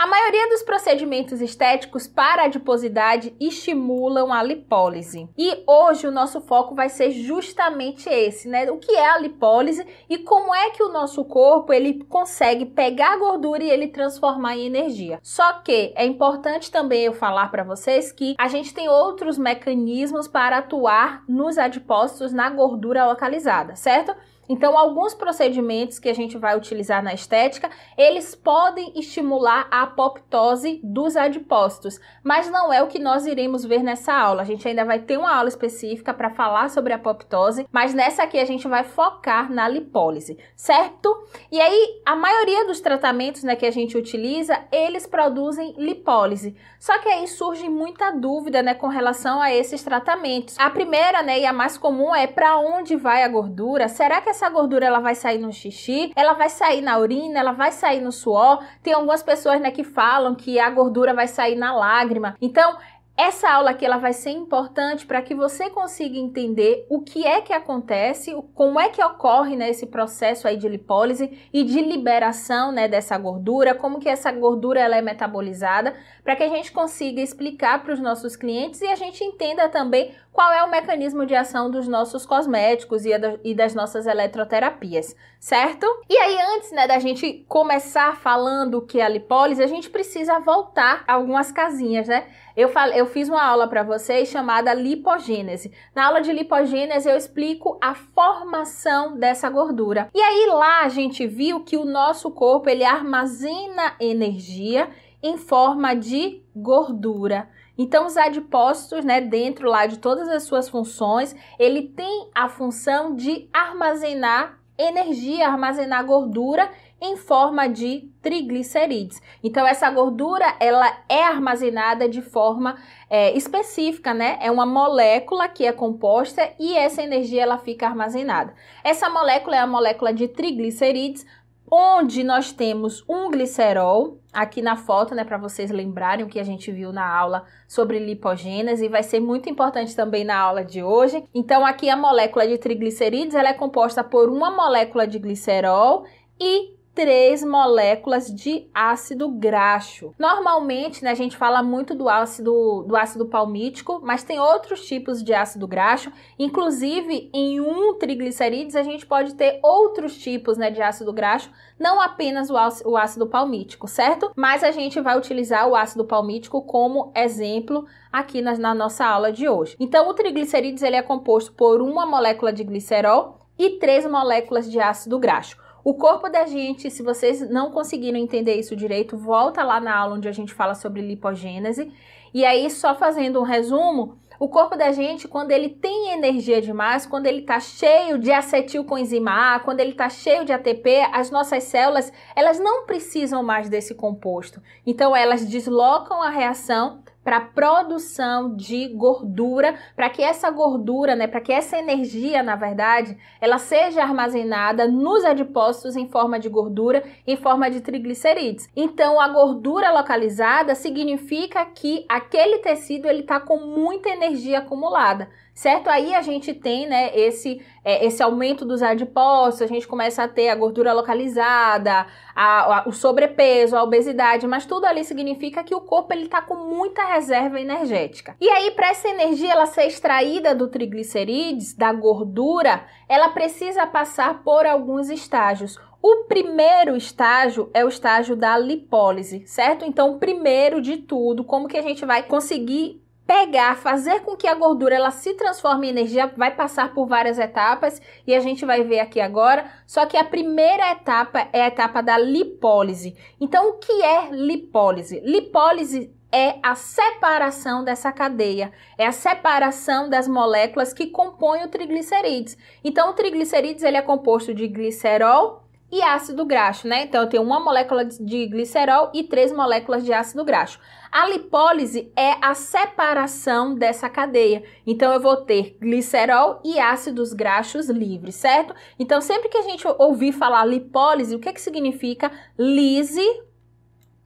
A maioria dos procedimentos estéticos para a adiposidade estimulam a lipólise. E hoje o nosso foco vai ser justamente esse, né? O que é a lipólise e como é que o nosso corpo ele consegue pegar a gordura e ele transformar em energia. Só que é importante também eu falar para vocês que a gente tem outros mecanismos para atuar nos adipócitos na gordura localizada, certo? Então, alguns procedimentos que a gente vai utilizar na estética, eles podem estimular a apoptose dos adipócitos, mas não é o que nós iremos ver nessa aula. A gente ainda vai ter uma aula específica para falar sobre a apoptose, mas nessa aqui a gente vai focar na lipólise, certo? E aí, a maioria dos tratamentos né, que a gente utiliza, eles produzem lipólise. Só que aí surge muita dúvida né, com relação a esses tratamentos. A primeira né, e a mais comum é para onde vai a gordura? Será que essa é essa gordura ela vai sair no xixi, ela vai sair na urina, ela vai sair no suor. Tem algumas pessoas né, que falam que a gordura vai sair na lágrima. Então, essa aula aqui ela vai ser importante para que você consiga entender o que é que acontece, como é que ocorre né, esse processo aí de lipólise e de liberação né, dessa gordura, como que essa gordura ela é metabolizada, para que a gente consiga explicar para os nossos clientes e a gente entenda também qual é o mecanismo de ação dos nossos cosméticos e, das nossas eletroterapias, certo? E aí, antes né, da gente começar falando o que é a lipólise, a gente precisa voltar algumas casinhas, né? Eu, eu fiz uma aula para vocês chamada lipogênese. Na aula de lipogênese, eu explico a formação dessa gordura. E aí, lá a gente viu que o nosso corpo ele armazena energia em forma de gordura. Então, os adipócitos, né, dentro lá de todas as suas funções, ele tem a função de armazenar energia, armazenar gordura em forma de triglicerídeos. Então essa gordura ela é armazenada de forma é, específica, né? É uma molécula que é composta e essa energia ela fica armazenada. Essa molécula é a molécula de triglicerídeos, onde nós temos um glicerol, aqui na foto, né, para vocês lembrarem o que a gente viu na aula sobre lipogênese, vai ser muito importante também na aula de hoje. Então, aqui a molécula de triglicerídeos, ela é composta por uma molécula de glicerol e três moléculas de ácido graxo. Normalmente, né, a gente fala muito do ácido do ácido palmítico, mas tem outros tipos de ácido graxo, inclusive em um triglicerídeos a gente pode ter outros tipos, né, de ácido graxo, não apenas o ácido, o ácido palmítico, certo? Mas a gente vai utilizar o ácido palmítico como exemplo aqui na, na nossa aula de hoje. Então, o triglicerídeos ele é composto por uma molécula de glicerol e três moléculas de ácido graxo. O corpo da gente, se vocês não conseguiram entender isso direito, volta lá na aula onde a gente fala sobre lipogênese. E aí, só fazendo um resumo, o corpo da gente, quando ele tem energia demais, quando ele está cheio de acetilcoenzima A, quando ele está cheio de ATP, as nossas células, elas não precisam mais desse composto. Então, elas deslocam a reação para produção de gordura, para que essa gordura, né, para que essa energia, na verdade, ela seja armazenada nos adipócitos em forma de gordura, em forma de triglicerídeos. Então, a gordura localizada significa que aquele tecido ele está com muita energia acumulada certo? Aí a gente tem, né, esse, é, esse aumento dos adipócitos, a gente começa a ter a gordura localizada, a, a, o sobrepeso, a obesidade, mas tudo ali significa que o corpo ele tá com muita reserva energética. E aí, para essa energia ela ser extraída do triglicerídeos, da gordura, ela precisa passar por alguns estágios. O primeiro estágio é o estágio da lipólise, certo? Então, primeiro de tudo, como que a gente vai conseguir pegar, fazer com que a gordura ela se transforme em energia, vai passar por várias etapas e a gente vai ver aqui agora. Só que a primeira etapa é a etapa da lipólise. Então, o que é lipólise? Lipólise é a separação dessa cadeia, é a separação das moléculas que compõem o triglicerídeos. Então, o triglicerídeos ele é composto de glicerol e ácido graxo, né? Então, eu tenho uma molécula de glicerol e três moléculas de ácido graxo. A lipólise é a separação dessa cadeia. Então, eu vou ter glicerol e ácidos graxos livres, certo? Então, sempre que a gente ouvir falar lipólise, o que, que significa? Lise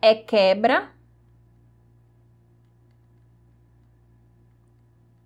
é quebra.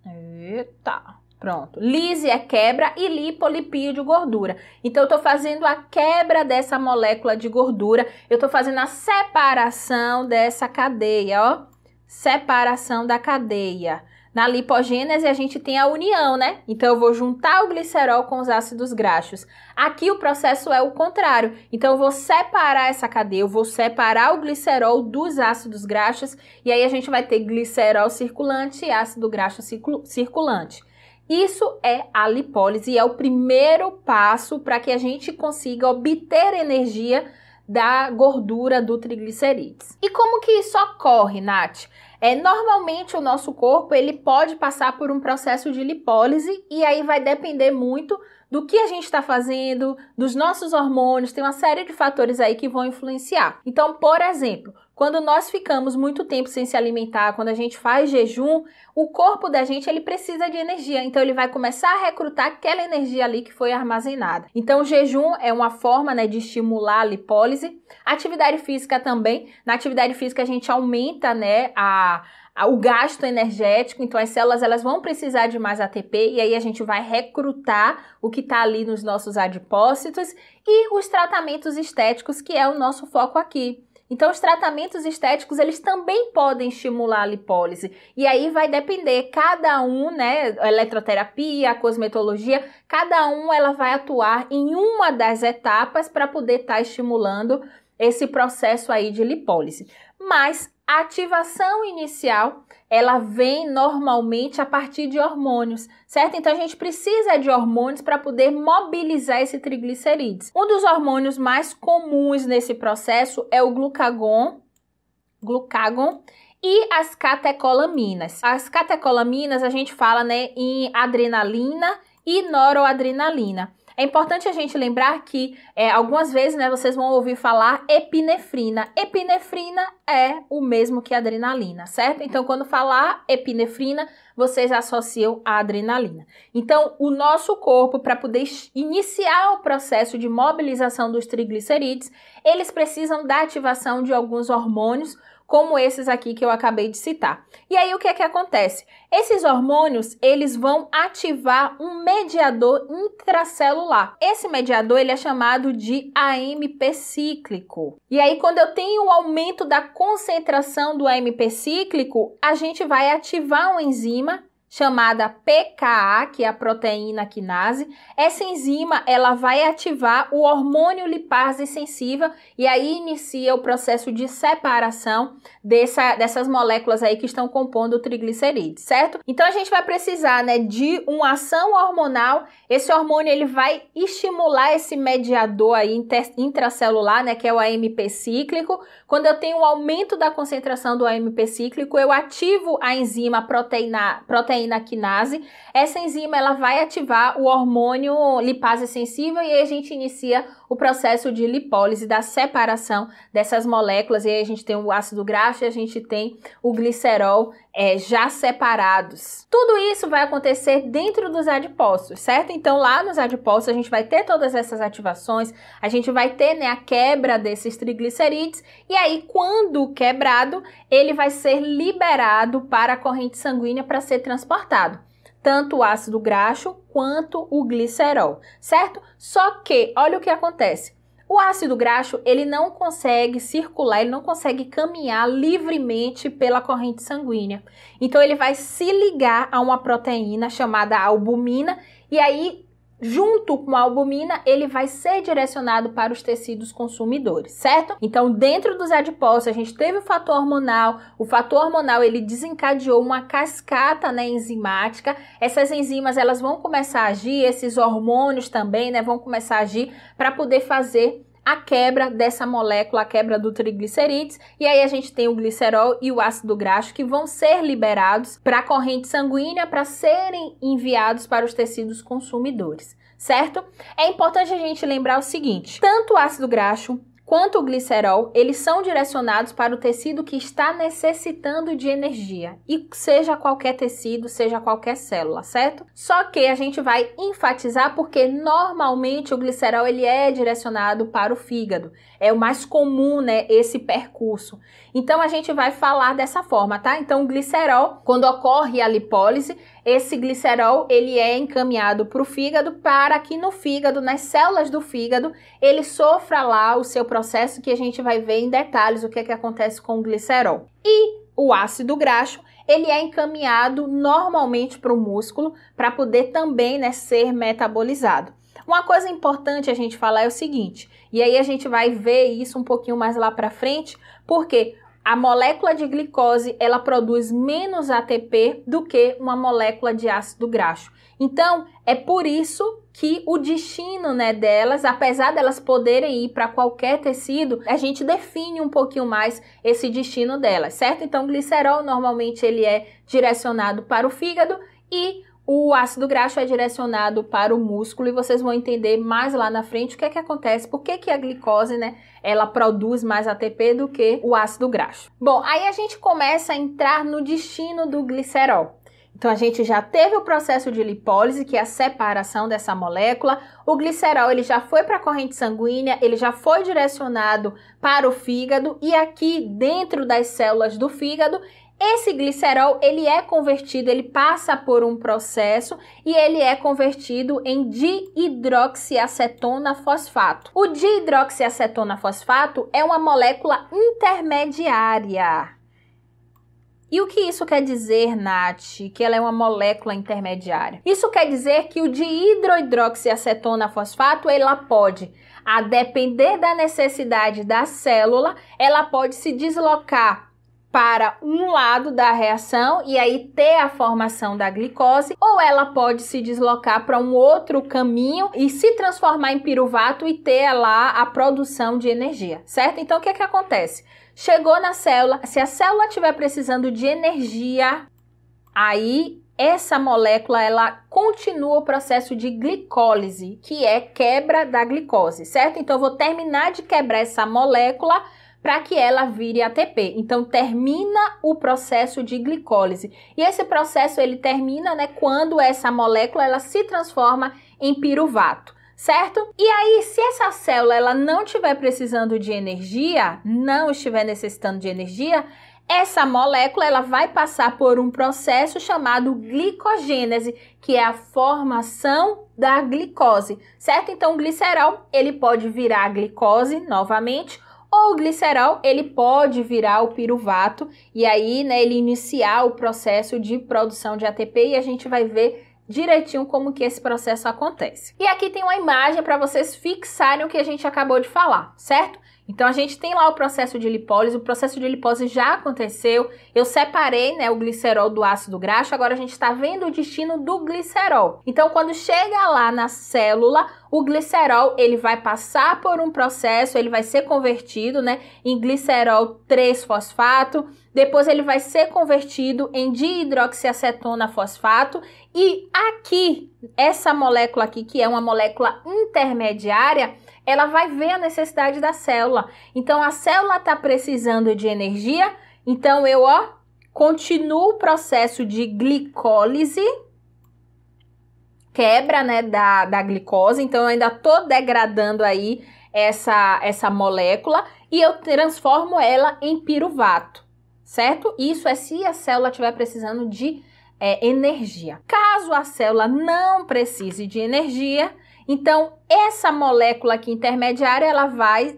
Eita! Pronto. Lise é quebra e lipolipídio, gordura. Então, eu estou fazendo a quebra dessa molécula de gordura, eu estou fazendo a separação dessa cadeia, ó. Separação da cadeia. Na lipogênese, a gente tem a união, né? Então, eu vou juntar o glicerol com os ácidos graxos. Aqui, o processo é o contrário. Então, eu vou separar essa cadeia, eu vou separar o glicerol dos ácidos graxos, e aí a gente vai ter glicerol circulante e ácido graxo circulante. Isso é a lipólise, é o primeiro passo para que a gente consiga obter energia da gordura do triglicerídeos. E como que isso ocorre, Nath? É, normalmente o nosso corpo ele pode passar por um processo de lipólise e aí vai depender muito do que a gente está fazendo, dos nossos hormônios, tem uma série de fatores aí que vão influenciar. Então, por exemplo, quando nós ficamos muito tempo sem se alimentar, quando a gente faz jejum, o corpo da gente ele precisa de energia, então ele vai começar a recrutar aquela energia ali que foi armazenada. Então, o jejum é uma forma né, de estimular a lipólise. Atividade física também. Na atividade física a gente aumenta né, a, o gasto energético, então as células elas vão precisar de mais ATP e aí a gente vai recrutar o que está ali nos nossos adipócitos e os tratamentos estéticos que é o nosso foco aqui. Então, os tratamentos estéticos, eles também podem estimular a lipólise. E aí vai depender, cada um, né, a eletroterapia, a cosmetologia, cada um ela vai atuar em uma das etapas para poder estar tá estimulando esse processo aí de lipólise. Mas a ativação inicial ela vem normalmente a partir de hormônios, certo? Então a gente precisa de hormônios para poder mobilizar esse triglicerídeos. Um dos hormônios mais comuns nesse processo é o glucagon, glucagon e as catecolaminas. As catecolaminas a gente fala, né, em adrenalina e noroadrenalina. É importante a gente lembrar que é, algumas vezes né, vocês vão ouvir falar epinefrina. Epinefrina é o mesmo que adrenalina, certo? Então, quando falar epinefrina, vocês associam a adrenalina. Então, o nosso corpo, para poder iniciar o processo de mobilização dos triglicerídeos, eles precisam da ativação de alguns hormônios como esses aqui que eu acabei de citar. E aí o que é que acontece? Esses hormônios, eles vão ativar um mediador intracelular. Esse mediador, ele é chamado de AMP cíclico. E aí quando eu tenho o aumento da concentração do AMP cíclico, a gente vai ativar uma enzima chamada PKA, que é a proteína quinase. Essa enzima, ela vai ativar o hormônio lipase sensível e aí inicia o processo de separação dessa, dessas moléculas aí que estão compondo o triglicerídeo, certo? Então a gente vai precisar, né, de uma ação hormonal. Esse hormônio ele vai estimular esse mediador aí intracelular, né, que é o AMP cíclico. Quando eu tenho um aumento da concentração do AMP cíclico, eu ativo a enzima proteína, proteína na quinase. Essa enzima ela vai ativar o hormônio lipase sensível e aí a gente inicia o processo de lipólise, da separação dessas moléculas. E aí a gente tem o ácido graxo e a gente tem o glicerol é, já separados. Tudo isso vai acontecer dentro dos adipócitos, certo? Então, lá nos adipócitos, a gente vai ter todas essas ativações, a gente vai ter né, a quebra desses triglicerídeos, e aí, quando quebrado, ele vai ser liberado para a corrente sanguínea para ser transportado tanto o ácido graxo quanto o glicerol, certo? Só que, olha o que acontece. O ácido graxo, ele não consegue circular, ele não consegue caminhar livremente pela corrente sanguínea. Então ele vai se ligar a uma proteína chamada albumina e aí junto com a albumina, ele vai ser direcionado para os tecidos consumidores, certo? Então, dentro dos adipócitos, a gente teve o fator hormonal. O fator hormonal, ele desencadeou uma cascata, né, enzimática. Essas enzimas, elas vão começar a agir, esses hormônios também, né, vão começar a agir para poder fazer a quebra dessa molécula, a quebra do triglicerídeos, e aí a gente tem o glicerol e o ácido graxo que vão ser liberados para a corrente sanguínea para serem enviados para os tecidos consumidores certo? É importante a gente lembrar o seguinte: tanto o ácido graxo quanto o glicerol, eles são direcionados para o tecido que está necessitando de energia, e seja qualquer tecido, seja qualquer célula, certo? Só que a gente vai enfatizar porque normalmente o glicerol ele é direcionado para o fígado. É o mais comum, né, esse percurso. Então a gente vai falar dessa forma, tá? Então o glicerol, quando ocorre a lipólise, esse glicerol ele é encaminhado para o fígado para que no fígado, nas células do fígado, ele sofra lá o seu processo que a gente vai ver em detalhes o que é que acontece com o glicerol. E o ácido graxo ele é encaminhado normalmente para o músculo para poder também né, ser metabolizado. Uma coisa importante a gente falar é o seguinte: e aí a gente vai ver isso um pouquinho mais lá para frente, porque a molécula de glicose ela produz menos ATP do que uma molécula de ácido graxo. Então, é por isso que o destino né, delas, apesar delas poderem ir para qualquer tecido, a gente define um pouquinho mais esse destino delas, certo? Então, o glicerol normalmente ele é direcionado para o fígado e o ácido graxo é direcionado para o músculo e vocês vão entender mais lá na frente o que é que acontece, por que, que a glicose, né, ela produz mais ATP do que o ácido graxo. Bom, aí a gente começa a entrar no destino do glicerol. Então a gente já teve o processo de lipólise, que é a separação dessa molécula. O glicerol ele já foi para a corrente sanguínea, ele já foi direcionado para o fígado e aqui dentro das células do fígado esse glicerol, ele é convertido, ele passa por um processo e ele é convertido em dihidroxiacetona fosfato. O dihidroxiacetona fosfato é uma molécula intermediária. E o que isso quer dizer, Nath? Que ela é uma molécula intermediária. Isso quer dizer que o dihidrohidroxiacetona fosfato, ela pode, a depender da necessidade da célula, ela pode se deslocar para um lado da reação e aí ter a formação da glicose, ou ela pode se deslocar para um outro caminho e se transformar em piruvato e ter lá a produção de energia, certo? Então o que é que acontece? Chegou na célula, se a célula estiver precisando de energia, aí essa molécula ela continua o processo de glicólise, que é quebra da glicose, certo? Então eu vou terminar de quebrar essa molécula para que ela vire ATP. Então termina o processo de glicólise. E esse processo ele termina, né, quando essa molécula ela se transforma em piruvato certo? E aí, se essa célula ela não estiver precisando de energia, não estiver necessitando de energia, essa molécula ela vai passar por um processo chamado glicogênese, que é a formação da glicose, certo? Então, o glicerol ele pode virar glicose novamente ou o glicerol, ele pode virar o piruvato e aí, né, ele iniciar o processo de produção de ATP e a gente vai ver direitinho como que esse processo acontece. E aqui tem uma imagem para vocês fixarem o que a gente acabou de falar, certo? Então a gente tem lá o processo de lipólise, o processo de lipólise já aconteceu. Eu separei, né, o glicerol do ácido graxo, agora a gente está vendo o destino do glicerol. Então quando chega lá na célula, o glicerol, ele vai passar por um processo, ele vai ser convertido, né, em glicerol 3-fosfato, depois ele vai ser convertido em dihidroxiacetona fosfato e aqui essa molécula aqui, que é uma molécula intermediária, ela vai ver a necessidade da célula. Então a célula está precisando de energia, então eu ó, continuo o processo de glicólise, quebra né, da, da glicose, então eu ainda estou degradando aí essa, essa molécula e eu transformo ela em piruvato certo? Isso é se a célula estiver precisando de é, energia. Caso a célula não precise de energia, então essa molécula aqui intermediária ela vai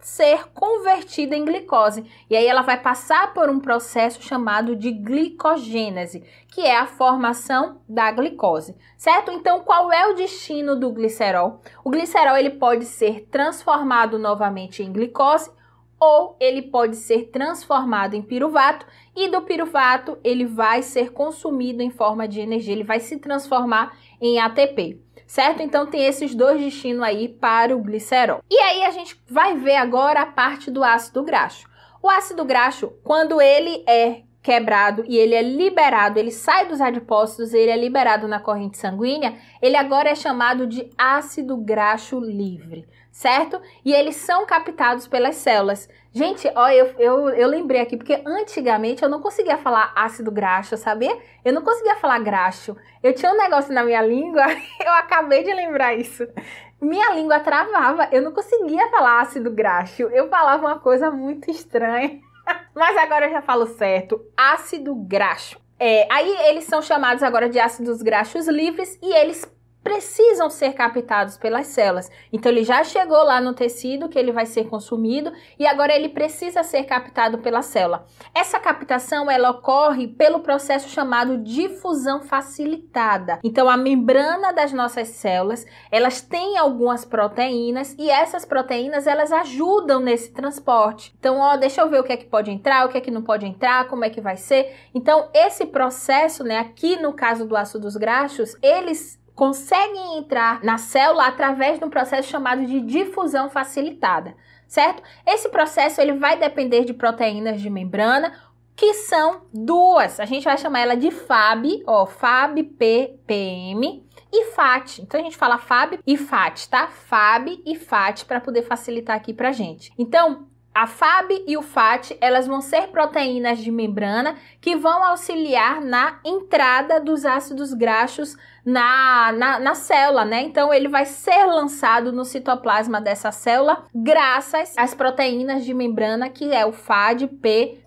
ser convertida em glicose. E aí ela vai passar por um processo chamado de glicogênese, que é a formação da glicose, certo? Então, qual é o destino do glicerol? O glicerol ele pode ser transformado novamente em glicose ou ele pode ser transformado em piruvato e do piruvato ele vai ser consumido em forma de energia, ele vai se transformar em ATP. Certo? Então tem esses dois destinos aí para o glicerol. E aí a gente vai ver agora a parte do ácido graxo. O ácido graxo, quando ele é quebrado e ele é liberado, ele sai dos adipócitos, ele é liberado na corrente sanguínea, ele agora é chamado de ácido graxo livre certo? E eles são captados pelas células. Gente, ó, eu, eu, eu lembrei aqui, porque antigamente eu não conseguia falar ácido graxo, sabia? Eu não conseguia falar graxo. Eu tinha um negócio na minha língua, eu acabei de lembrar isso. Minha língua travava, eu não conseguia falar ácido graxo. Eu falava uma coisa muito estranha. Mas agora eu já falo certo, ácido graxo. É, aí eles são chamados agora de ácidos graxos livres e eles precisam ser captados pelas células. Então ele já chegou lá no tecido que ele vai ser consumido e agora ele precisa ser captado pela célula. Essa captação ela ocorre pelo processo chamado difusão facilitada. Então a membrana das nossas células, elas têm algumas proteínas e essas proteínas elas ajudam nesse transporte. Então, ó, deixa eu ver o que é que pode entrar, o que é que não pode entrar, como é que vai ser. Então, esse processo, né, aqui no caso do ácido dos graxos, eles conseguem entrar na célula através de um processo chamado de difusão facilitada, certo? Esse processo ele vai depender de proteínas de membrana, que são duas. A gente vai chamar ela de FAB, ó, FAB PPM e FAT. Então a gente fala FAB e FAT, tá? FAB e FAT para poder facilitar aqui pra gente. Então, a FAB e o FAT, elas vão ser proteínas de membrana que vão auxiliar na entrada dos ácidos graxos na, na, na célula, né? Então ele vai ser lançado no citoplasma dessa célula graças às proteínas de membrana que é o FAD,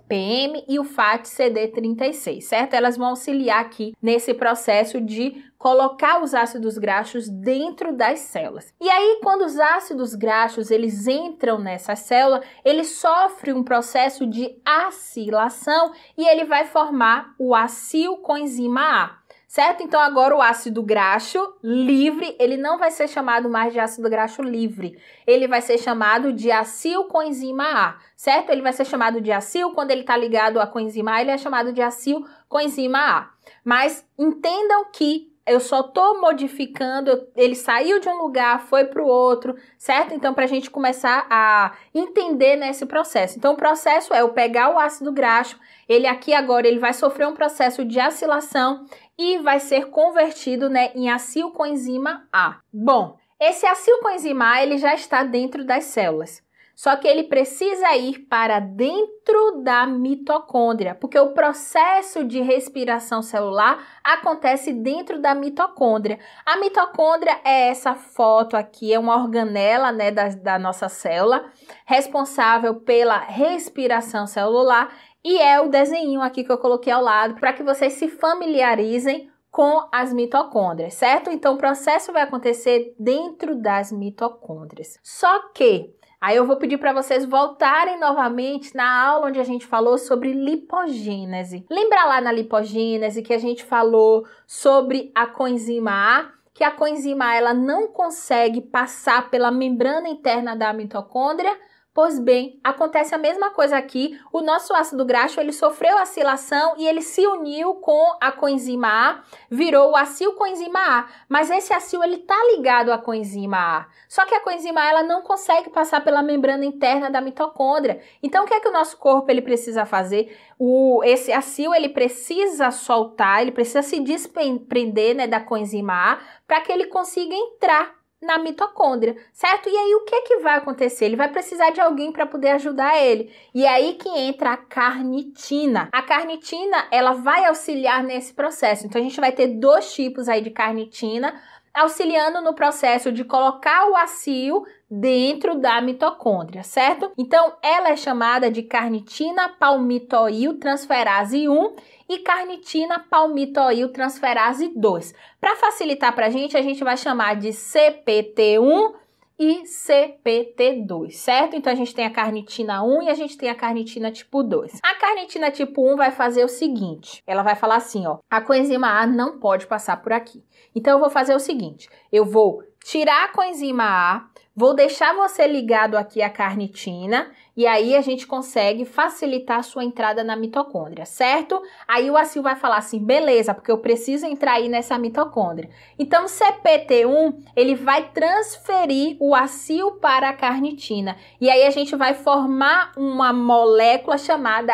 PM e o FAT-CD36, certo? Elas vão auxiliar aqui nesse processo de colocar os ácidos graxos dentro das células. E aí, quando os ácidos graxos eles entram nessa célula, ele sofre um processo de acilação e ele vai formar o acil coenzima A certo? Então agora o ácido graxo livre, ele não vai ser chamado mais de ácido graxo livre. Ele vai ser chamado de acil coenzima A, certo? Ele vai ser chamado de acil quando ele está ligado à coenzima A, ele é chamado de acil coenzima A. Mas entendam que eu só tô modificando, ele saiu de um lugar, foi para o outro, certo? Então, para a gente começar a entender nesse né, processo. Então, o processo é eu pegar o ácido graxo, ele aqui agora ele vai sofrer um processo de acilação e vai ser convertido né, em acilcoenzima A. Bom, esse acilcoenzima A ele já está dentro das células. Só que ele precisa ir para dentro da mitocôndria, porque o processo de respiração celular acontece dentro da mitocôndria. A mitocôndria é essa foto aqui, é uma organela né, da, da nossa célula, responsável pela respiração celular, e é o desenho aqui que eu coloquei ao lado para que vocês se familiarizem com as mitocôndrias, certo? Então o processo vai acontecer dentro das mitocôndrias. Só que Aí eu vou pedir para vocês voltarem novamente na aula onde a gente falou sobre lipogênese. Lembra lá na lipogênese que a gente falou sobre a coenzima A, que a coenzima A ela não consegue passar pela membrana interna da mitocôndria Pois bem, acontece a mesma coisa aqui. O nosso ácido graxo, ele sofreu acilação e ele se uniu com a coenzima A, virou o coenzima A. Mas esse acil, ele tá ligado à coenzima A. Só que a coenzima A, ela não consegue passar pela membrana interna da mitocôndria. Então, o que é que o nosso corpo, ele precisa fazer? O, esse acil, ele precisa soltar, ele precisa se desprender, né, da coenzima A, para que ele consiga entrar na mitocôndria, certo? E aí o que que vai acontecer? Ele vai precisar de alguém para poder ajudar ele. E é aí que entra a carnitina. A carnitina, ela vai auxiliar nesse processo. Então a gente vai ter dois tipos aí de carnitina auxiliando no processo de colocar o acil dentro da mitocôndria, certo? Então, ela é chamada de carnitina palmitoil transferase 1 e carnitina palmitoil transferase 2. Para facilitar para a gente, a gente vai chamar de CPT1 e CPT2, certo? Então a gente tem a carnitina 1 e a gente tem a carnitina tipo 2. A carnitina tipo 1 vai fazer o seguinte, ela vai falar assim, ó, a coenzima A não pode passar por aqui. Então eu vou fazer o seguinte, eu vou tirar a coenzima A, Vou deixar você ligado aqui à carnitina e aí a gente consegue facilitar a sua entrada na mitocôndria, certo? Aí o acil vai falar assim: "Beleza, porque eu preciso entrar aí nessa mitocôndria". Então o CPT1, ele vai transferir o acil para a carnitina. E aí a gente vai formar uma molécula chamada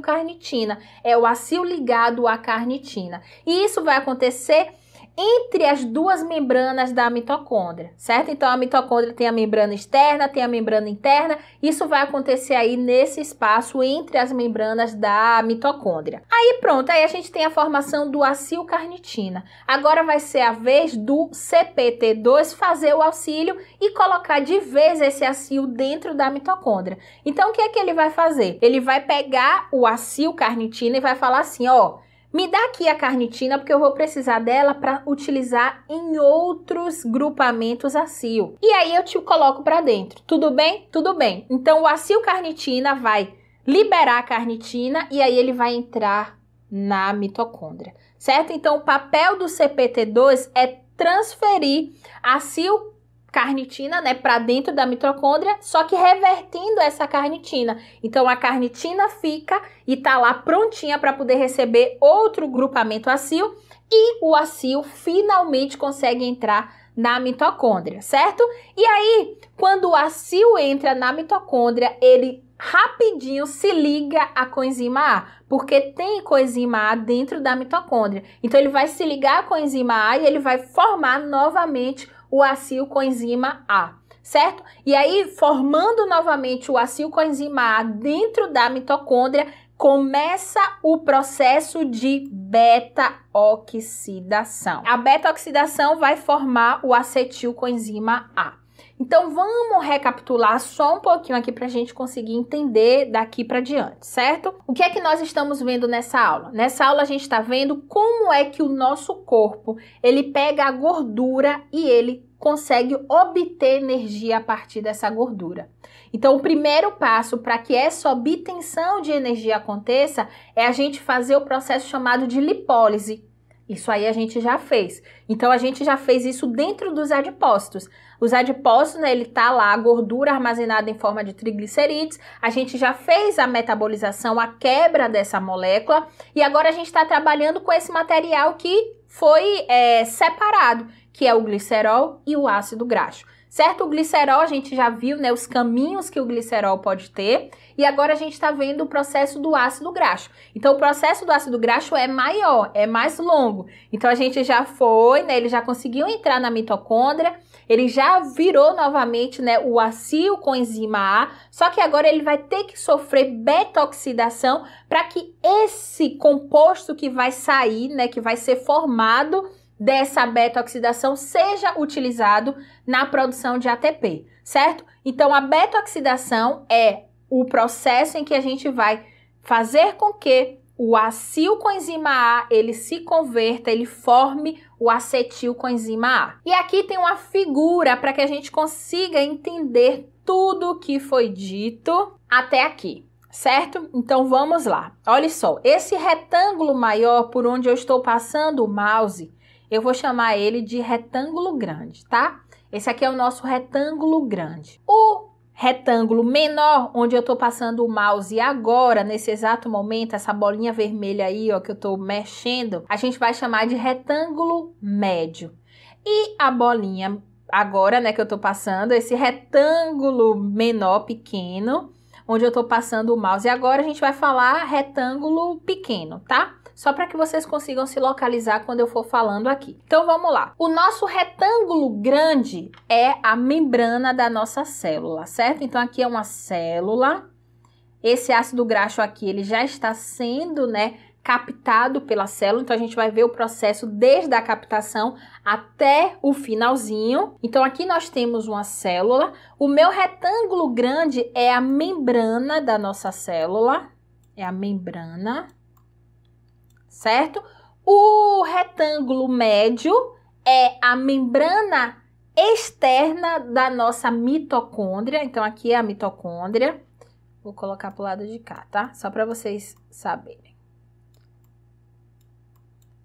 carnitina, É o acil ligado à carnitina. E isso vai acontecer entre as duas membranas da mitocôndria, certo? Então a mitocôndria tem a membrana externa, tem a membrana interna. Isso vai acontecer aí nesse espaço entre as membranas da mitocôndria. Aí pronto, aí a gente tem a formação do carnitina. Agora vai ser a vez do CPT2 fazer o auxílio e colocar de vez esse acil dentro da mitocôndria. Então o que é que ele vai fazer? Ele vai pegar o carnitina e vai falar assim, ó, me dá aqui a carnitina porque eu vou precisar dela para utilizar em outros grupamentos acil. E aí eu te coloco para dentro. Tudo bem? Tudo bem. Então o acil carnitina vai liberar a carnitina e aí ele vai entrar na mitocôndria, certo? Então o papel do CPT2 é transferir acil carnitina, né, para dentro da mitocôndria, só que revertindo essa carnitina. Então a carnitina fica e tá lá prontinha para poder receber outro grupamento acil e o acil finalmente consegue entrar na mitocôndria, certo? E aí, quando o acil entra na mitocôndria, ele rapidinho se liga à coenzima A, porque tem coenzima A dentro da mitocôndria. Então ele vai se ligar à coenzima A e ele vai formar novamente o acilcoenzima A, certo? E aí, formando novamente o acilcoenzima A dentro da mitocôndria, começa o processo de beta-oxidação. A beta-oxidação vai formar o acetilcoenzima A. Então vamos recapitular só um pouquinho aqui para a gente conseguir entender daqui para diante, certo? O que é que nós estamos vendo nessa aula? Nessa aula a gente está vendo como é que o nosso corpo ele pega a gordura e ele consegue obter energia a partir dessa gordura. Então, o primeiro passo para que essa obtenção de energia aconteça é a gente fazer o processo chamado de lipólise. Isso aí a gente já fez. Então, a gente já fez isso dentro dos adipócitos. Os adipócitos, né, ele tá lá, a gordura armazenada em forma de triglicerídeos. A gente já fez a metabolização, a quebra dessa molécula e agora a gente está trabalhando com esse material que foi é, separado, que é o glicerol e o ácido graxo. Certo? O glicerol, a gente já viu né, os caminhos que o glicerol pode ter, e agora a gente está vendo o processo do ácido graxo. Então, o processo do ácido graxo é maior, é mais longo. Então, a gente já foi, né, ele já conseguiu entrar na mitocôndria, ele já virou novamente né, o acil com enzima A, só que agora ele vai ter que sofrer beta-oxidação para que esse composto que vai sair, né, que vai ser formado dessa beta-oxidação seja utilizado na produção de ATP, certo? Então a beta-oxidação é o processo em que a gente vai fazer com que o acil coenzima A ele se converta, ele forme o acetilcoenzima A. E aqui tem uma figura para que a gente consiga entender tudo o que foi dito até aqui certo? Então vamos lá. Olha só, esse retângulo maior por onde eu estou passando o mouse, eu vou chamar ele de retângulo grande, tá? Esse aqui é o nosso retângulo grande. O retângulo menor onde eu estou passando o mouse agora, nesse exato momento, essa bolinha vermelha aí, ó, que eu estou mexendo, a gente vai chamar de retângulo médio. E a bolinha agora, né, que eu estou passando, esse retângulo menor, pequeno, onde eu estou passando o mouse agora, a gente vai falar retângulo pequeno, tá? só para que vocês consigam se localizar quando eu for falando aqui. Então vamos lá. O nosso retângulo grande é a membrana da nossa célula, certo? Então aqui é uma célula. Esse ácido graxo aqui, ele já está sendo, né, captado pela célula, então a gente vai ver o processo desde a captação até o finalzinho. Então aqui nós temos uma célula. O meu retângulo grande é a membrana da nossa célula, é a membrana certo? O retângulo médio é a membrana externa da nossa mitocôndria. Então, aqui é a mitocôndria. Vou colocar para o lado de cá, tá? Só para vocês saberem.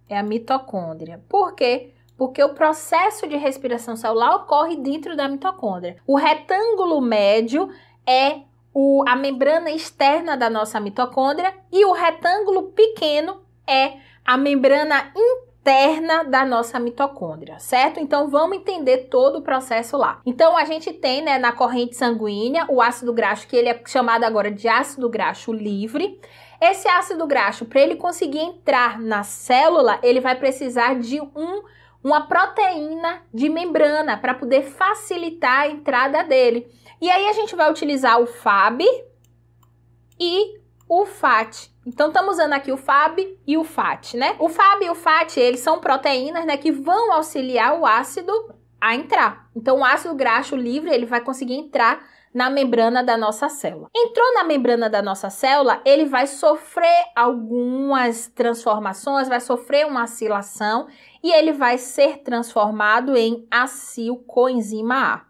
É a mitocôndria. Por quê? Porque o processo de respiração celular ocorre dentro da mitocôndria. O retângulo médio é o, a membrana externa da nossa mitocôndria e o retângulo pequeno é a membrana interna da nossa mitocôndria, certo? Então vamos entender todo o processo lá. Então a gente tem, né, na corrente sanguínea, o ácido graxo que ele é chamado agora de ácido graxo livre. Esse ácido graxo, para ele conseguir entrar na célula, ele vai precisar de um uma proteína de membrana para poder facilitar a entrada dele. E aí a gente vai utilizar o FAB e o FAT. Então estamos usando aqui o FAB e o FAT, né? O FAB e o FAT, eles são proteínas, né, que vão auxiliar o ácido a entrar. Então o ácido graxo livre, ele vai conseguir entrar na membrana da nossa célula. Entrou na membrana da nossa célula, ele vai sofrer algumas transformações, vai sofrer uma acilação e ele vai ser transformado em acil coenzima A,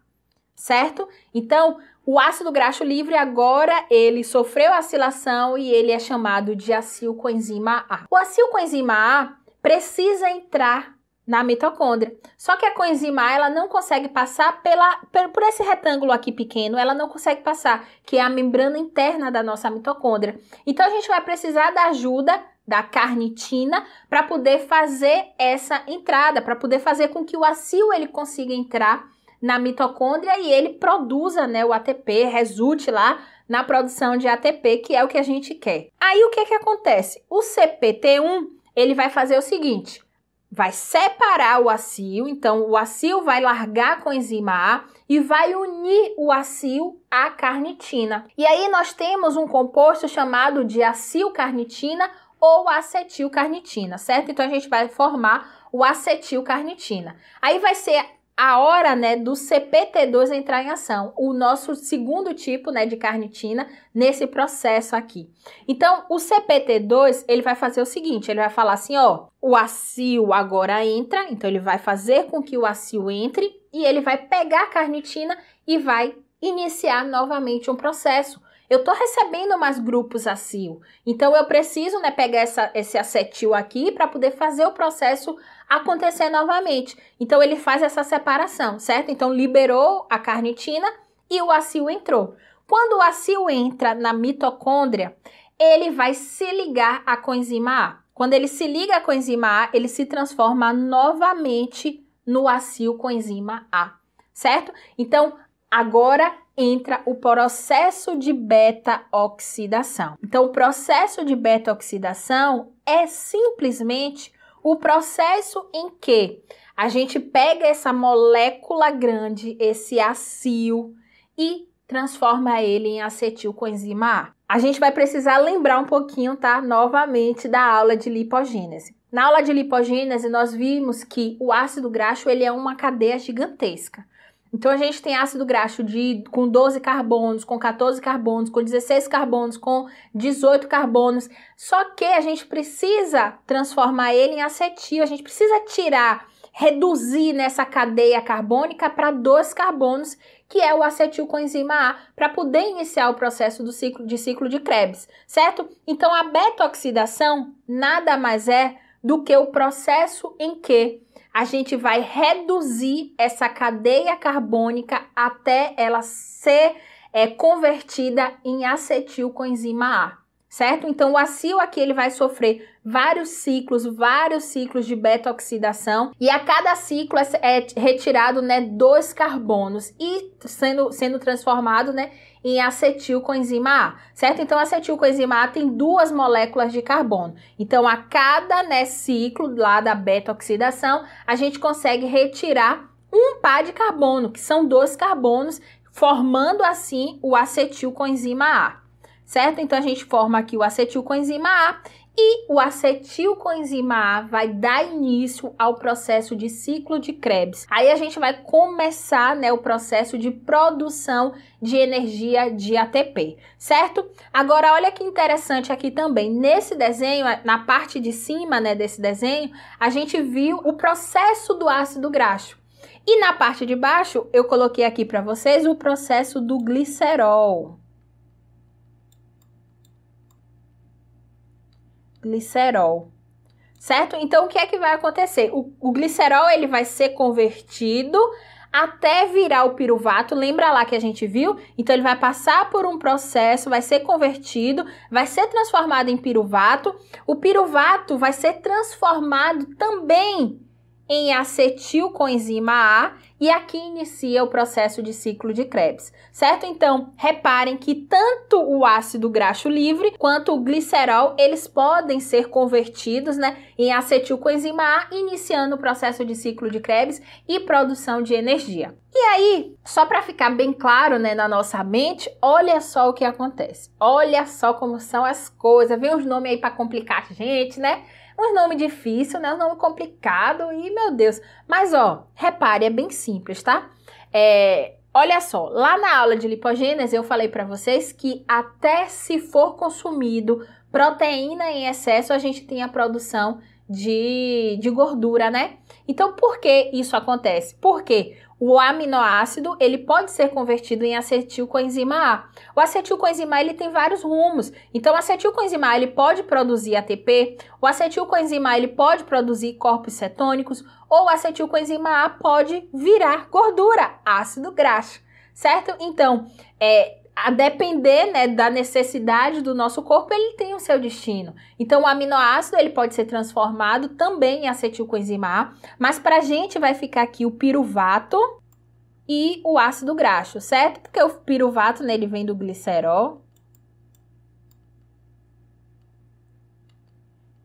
certo? Então, o ácido graxo livre agora ele sofreu acilação e ele é chamado de acilcoenzima A. O acilcoenzima A precisa entrar na mitocôndria. Só que a coenzima A ela não consegue passar pela, por esse retângulo aqui pequeno, ela não consegue passar, que é a membrana interna da nossa mitocôndria. Então a gente vai precisar da ajuda da carnitina para poder fazer essa entrada, para poder fazer com que o acil ele consiga entrar na mitocôndria e ele produza, né, o ATP, resulte lá na produção de ATP, que é o que a gente quer. Aí o que que acontece? O CPT1, ele vai fazer o seguinte, vai separar o acil, então o acil vai largar a enzima A e vai unir o acil à carnitina. E aí nós temos um composto chamado de acilcarnitina ou acetilcarnitina, certo? Então a gente vai formar o acetilcarnitina. Aí vai ser a hora né, do CPT2 entrar em ação, o nosso segundo tipo né, de carnitina nesse processo aqui. Então, o CPT2 ele vai fazer o seguinte: ele vai falar assim, ó, o acil agora entra, então ele vai fazer com que o acil entre e ele vai pegar a carnitina e vai iniciar novamente um processo. Eu estou recebendo mais grupos acil, então eu preciso né, pegar essa, esse acetil aqui para poder fazer o processo acontecer novamente. Então ele faz essa separação, certo? Então liberou a carnitina e o acil entrou. Quando o acil entra na mitocôndria, ele vai se ligar à coenzima A. Quando ele se liga à coenzima A, ele se transforma novamente no acil coenzima A, certo? Então, agora entra o processo de beta-oxidação. Então, o processo de beta-oxidação é simplesmente o processo em que a gente pega essa molécula grande, esse acil, e transforma ele em acetilcoenzima A. A gente vai precisar lembrar um pouquinho, tá? Novamente da aula de lipogênese. Na aula de lipogênese, nós vimos que o ácido graxo ele é uma cadeia gigantesca. Então a gente tem ácido graxo de com 12 carbonos, com 14 carbonos, com 16 carbonos, com 18 carbonos. Só que a gente precisa transformar ele em acetil, a gente precisa tirar, reduzir nessa cadeia carbônica para dois carbonos, que é o acetil coenzima A, para poder iniciar o processo do ciclo de ciclo de Krebs, certo? Então a beta-oxidação nada mais é do que o processo em que a gente vai reduzir essa cadeia carbônica até ela ser é, convertida em acetilcoenzima A, certo? Então o acil aqui ele vai sofrer vários ciclos, vários ciclos de beta-oxidação e a cada ciclo é, é retirado, né, dois carbonos e sendo, sendo transformado, né, em acetilcoenzima A, certo? Então, acetilcoenzima A tem duas moléculas de carbono. Então, a cada né, ciclo lá da beta-oxidação, a gente consegue retirar um par de carbono, que são dois carbonos, formando assim o acetilcoenzima A certo? Então a gente forma aqui o acetilcoenzima A e o acetilcoenzima A vai dar início ao processo de ciclo de Krebs. Aí a gente vai começar né, o processo de produção de energia de ATP, certo? Agora, olha que interessante aqui também. Nesse desenho, na parte de cima né, desse desenho, a gente viu o processo do ácido graxo. E na parte de baixo, eu coloquei aqui para vocês o processo do glicerol. glicerol. Certo? Então, o que é que vai acontecer? O, o glicerol ele vai ser convertido até virar o piruvato. Lembra lá que a gente viu? Então, ele vai passar por um processo, vai ser convertido, vai ser transformado em piruvato. O piruvato vai ser transformado também em acetilcoenzima A e aqui inicia o processo de ciclo de Krebs, certo? Então, reparem que tanto o ácido graxo livre quanto o glicerol, eles podem ser convertidos, né, em acetilcoenzima A, iniciando o processo de ciclo de Krebs e produção de energia. E aí, só para ficar bem claro, né, na nossa mente, olha só o que acontece. Olha só como são as coisas. Vem os nomes aí para complicar a gente, né? Um nome difícil, né? Um nome complicado e, meu Deus. Mas, ó, repare, é bem simples, tá? É, Olha só, lá na aula de lipogênese eu falei para vocês que até se for consumido proteína em excesso, a gente tem a produção de, de gordura, né? Então, por que isso acontece? Porque o aminoácido ele pode ser convertido em acetilcoenzima A. O acetilcoenzima A ele tem vários rumos. Então, o acetilcoenzima A ele pode produzir ATP, o acetilcoenzima A ele pode produzir corpos cetônicos, ou o acetilcoenzima A pode virar gordura, ácido graxo, certo? Então, é, a depender né, da necessidade do nosso corpo, ele tem o seu destino. Então, o aminoácido ele pode ser transformado também em acetilcoenzima A, mas para a gente vai ficar aqui o piruvato e o ácido graxo, certo? Porque o piruvato né, ele vem do glicerol.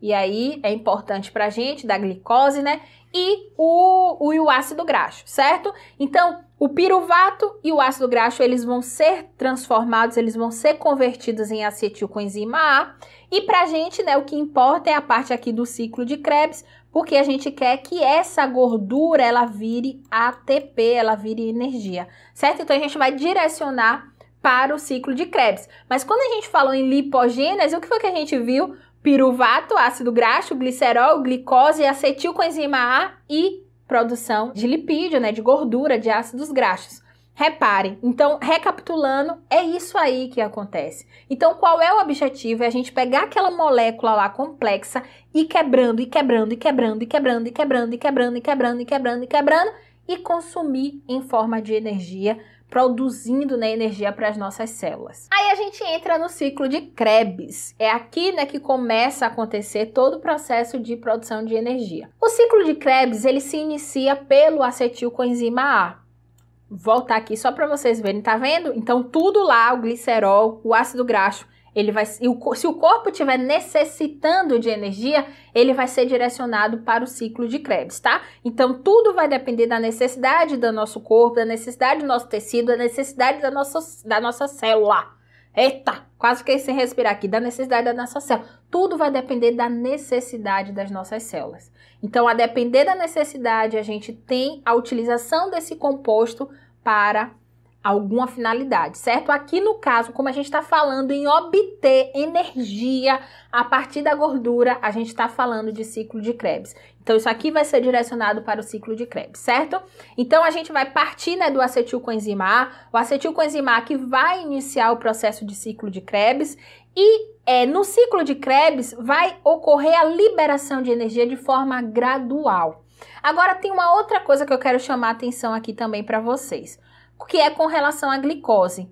E aí é importante para a gente da glicose, né? E o, o, o ácido graxo, certo? Então, o piruvato e o ácido graxo eles vão ser transformados, eles vão ser convertidos em acetilcoenzima A. E para a gente, né, o que importa é a parte aqui do ciclo de Krebs, porque a gente quer que essa gordura ela vire ATP, ela vire energia, certo? Então a gente vai direcionar para o ciclo de Krebs. Mas quando a gente falou em lipogênese, o que foi que a gente viu? Piruvato, ácido graxo, glicerol, glicose, acetilcoenzima A e produção de lipídio, né, de gordura, de ácidos graxos. Reparem, então, recapitulando, é isso aí que acontece. Então, qual é o objetivo? É a gente pegar aquela molécula lá complexa e quebrando, e quebrando, e quebrando, e quebrando, e quebrando, e quebrando, e quebrando, e quebrando, e quebrando, e consumir em forma de energia produzindo né, energia para as nossas células. Aí a gente entra no ciclo de Krebs. É aqui né, que começa a acontecer todo o processo de produção de energia. O ciclo de Krebs ele se inicia pelo acetilcoenzima A. Voltar aqui só para vocês verem, tá vendo? Então tudo lá, o glicerol, o ácido graxo, ele vai, se o corpo estiver necessitando de energia, ele vai ser direcionado para o ciclo de Krebs, tá? Então, tudo vai depender da necessidade do nosso corpo, da necessidade do nosso tecido, da necessidade da nossa, da nossa célula. Eita, quase fiquei sem respirar aqui, da necessidade da nossa célula. Tudo vai depender da necessidade das nossas células. Então, a depender da necessidade, a gente tem a utilização desse composto para alguma finalidade, certo? Aqui no caso, como a gente está falando em obter energia a partir da gordura, a gente está falando de ciclo de Krebs. Então, isso aqui vai ser direcionado para o ciclo de Krebs, certo? Então, a gente vai partir né, do acetilcoenzima A, o acetilcoenzima A que vai iniciar o processo de ciclo de Krebs e é, no ciclo de Krebs vai ocorrer a liberação de energia de forma gradual. Agora, tem uma outra coisa que eu quero chamar a atenção aqui também para vocês que é com relação à glicose.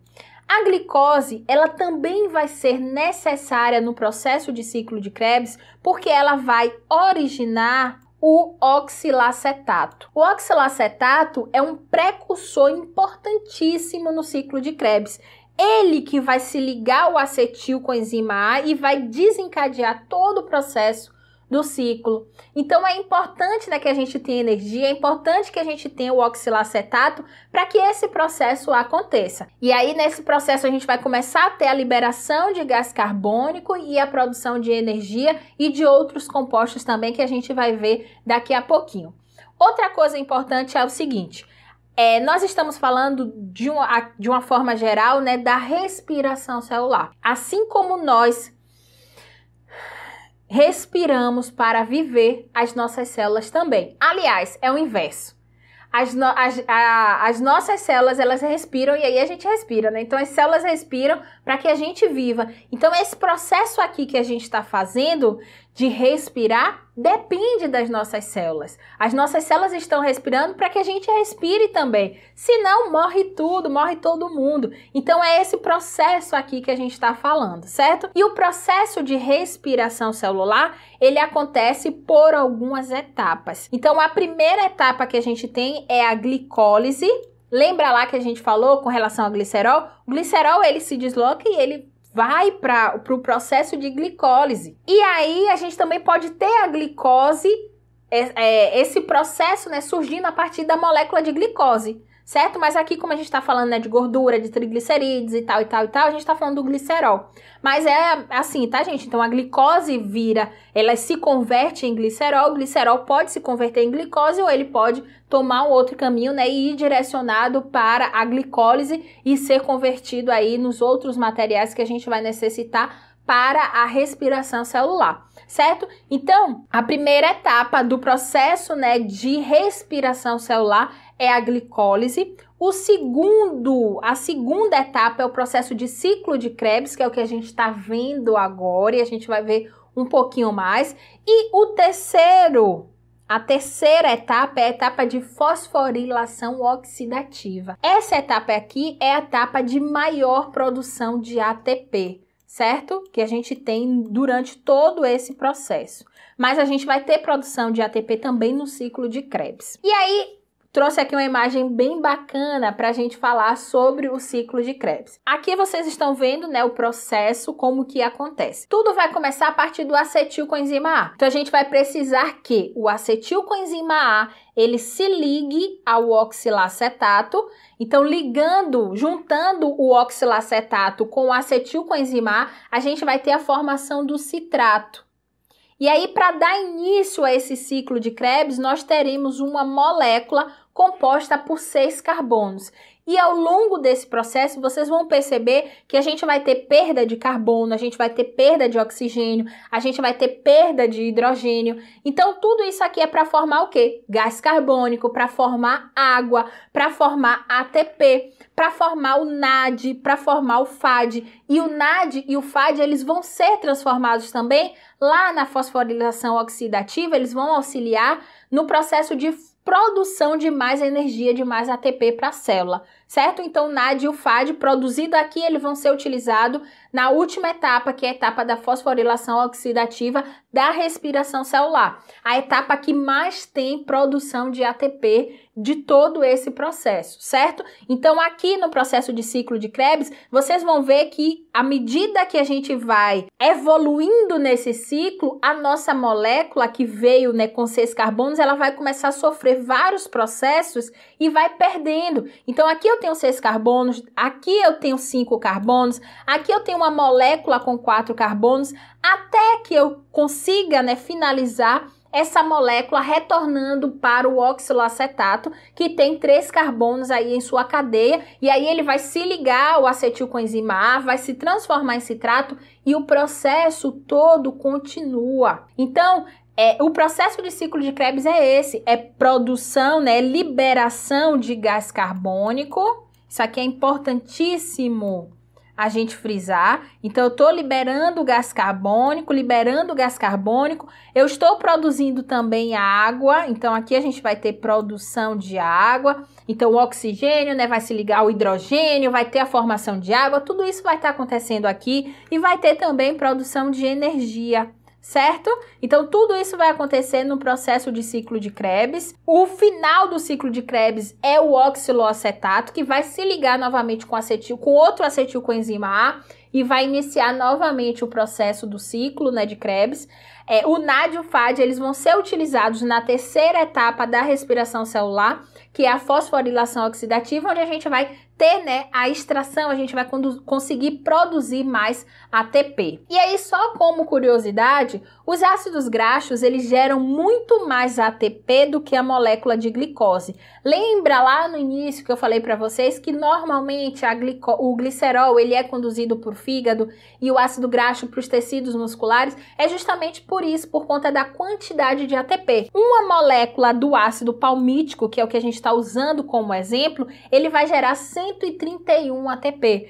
A glicose, ela também vai ser necessária no processo de ciclo de Krebs, porque ela vai originar o oxilacetato. O oxilacetato é um precursor importantíssimo no ciclo de Krebs. Ele que vai se ligar ao acetil com a enzima A e vai desencadear todo o processo do ciclo. Então é importante né, que a gente tenha energia, é importante que a gente tenha o oxilacetato para que esse processo aconteça. E aí nesse processo a gente vai começar a ter a liberação de gás carbônico e a produção de energia e de outros compostos também que a gente vai ver daqui a pouquinho. Outra coisa importante é o seguinte, é, nós estamos falando de uma, de uma forma geral né, da respiração celular. Assim como nós respiramos para viver, as nossas células também. Aliás, é o inverso. As, no, as, a, as nossas células elas respiram e aí a gente respira, né? Então as células respiram para que a gente viva. Então esse processo aqui que a gente está fazendo de respirar depende das nossas células. As nossas células estão respirando para que a gente respire também. Senão, morre tudo, morre todo mundo. Então, é esse processo aqui que a gente está falando, certo? E o processo de respiração celular, ele acontece por algumas etapas. Então, a primeira etapa que a gente tem é a glicólise. Lembra lá que a gente falou com relação ao glicerol? O glicerol, ele se desloca e ele vai para o pro processo de glicólise. E aí a gente também pode ter a glicose, é, é, esse processo né, surgindo a partir da molécula de glicose, certo? Mas aqui, como a gente está falando né, de gordura, de triglicerídeos e tal e tal e tal, a gente está falando do glicerol. Mas é assim, tá, gente? Então a glicose vira, ela se converte em glicerol, o glicerol pode se converter em glicose ou ele pode tomar um outro caminho, né, e ir direcionado para a glicólise e ser convertido aí nos outros materiais que a gente vai necessitar para a respiração celular, certo? Então, a primeira etapa do processo, né, de respiração celular é a glicólise. O segundo, a segunda etapa é o processo de ciclo de Krebs, que é o que a gente está vendo agora e a gente vai ver um pouquinho mais. E o terceiro a terceira etapa é a etapa de fosforilação oxidativa. Essa etapa aqui é a etapa de maior produção de ATP, certo? Que a gente tem durante todo esse processo. Mas a gente vai ter produção de ATP também no ciclo de Krebs. E aí, trouxe aqui uma imagem bem bacana para a gente falar sobre o ciclo de Krebs. Aqui vocês estão vendo né, o processo, como que acontece. Tudo vai começar a partir do acetilcoenzima A. Então a gente vai precisar que o acetilcoenzima A ele se ligue ao oxilacetato, então ligando, juntando o oxilacetato com o acetilcoenzima A, a gente vai ter a formação do citrato. E aí, para dar início a esse ciclo de Krebs, nós teremos uma molécula composta por seis carbonos. E ao longo desse processo, vocês vão perceber que a gente vai ter perda de carbono, a gente vai ter perda de oxigênio, a gente vai ter perda de hidrogênio. Então, tudo isso aqui é para formar o quê? Gás carbônico, para formar água, para formar ATP, para formar o NAD, para formar o FAD. E o NAD e o FAD, eles vão ser transformados também lá na fosforilação oxidativa, eles vão auxiliar no processo de produção de mais energia, de mais ATP para a célula, certo? Então, NAD e o FAD produzido aqui, eles vão ser utilizados na última etapa, que é a etapa da fosforilação oxidativa da respiração celular. A etapa que mais tem produção de ATP de todo esse processo, certo? Então, aqui no processo de ciclo de Krebs, vocês vão ver que à medida que a gente vai evoluindo nesse ciclo, a nossa molécula que veio né, com seis carbonos, ela vai começar a sofrer vários processos e vai perdendo. Então, aqui eu tenho seis carbonos, aqui eu tenho cinco carbonos, aqui eu tenho uma molécula com quatro carbonos, até que eu consiga né, finalizar essa molécula retornando para o oxiloacetato, que tem três carbonos aí em sua cadeia, e aí ele vai se ligar ao acetilcoenzima A, vai se transformar em citrato e o processo todo continua. Então, é, o processo de ciclo de Krebs é esse, é produção, né, liberação de gás carbônico. Isso aqui é importantíssimo a gente frisar. Então, eu estou liberando gás carbônico, liberando gás carbônico, eu estou produzindo também água, então aqui a gente vai ter produção de água. Então, o oxigênio né, vai se ligar ao hidrogênio, vai ter a formação de água, tudo isso vai estar tá acontecendo aqui e vai ter também produção de energia certo? Então tudo isso vai acontecer no processo de ciclo de Krebs. O final do ciclo de Krebs é o oxiloacetato que vai se ligar novamente com acetil, com outro acetil A e vai iniciar novamente o processo do ciclo, né, de Krebs. É, o NAD e o FAD, eles vão ser utilizados na terceira etapa da respiração celular, que é a fosforilação oxidativa, onde a gente vai ter né, a extração, a gente vai conseguir produzir mais ATP. E aí, só como curiosidade, os ácidos graxos eles geram muito mais ATP do que a molécula de glicose. Lembra lá no início que eu falei para vocês que normalmente o glicerol ele é conduzido por fígado e o ácido graxo para os tecidos musculares? É justamente por isso, por conta da quantidade de ATP. Uma molécula do ácido palmítico, que é o que a gente está usando como exemplo, ele vai gerar 100 131 ATP,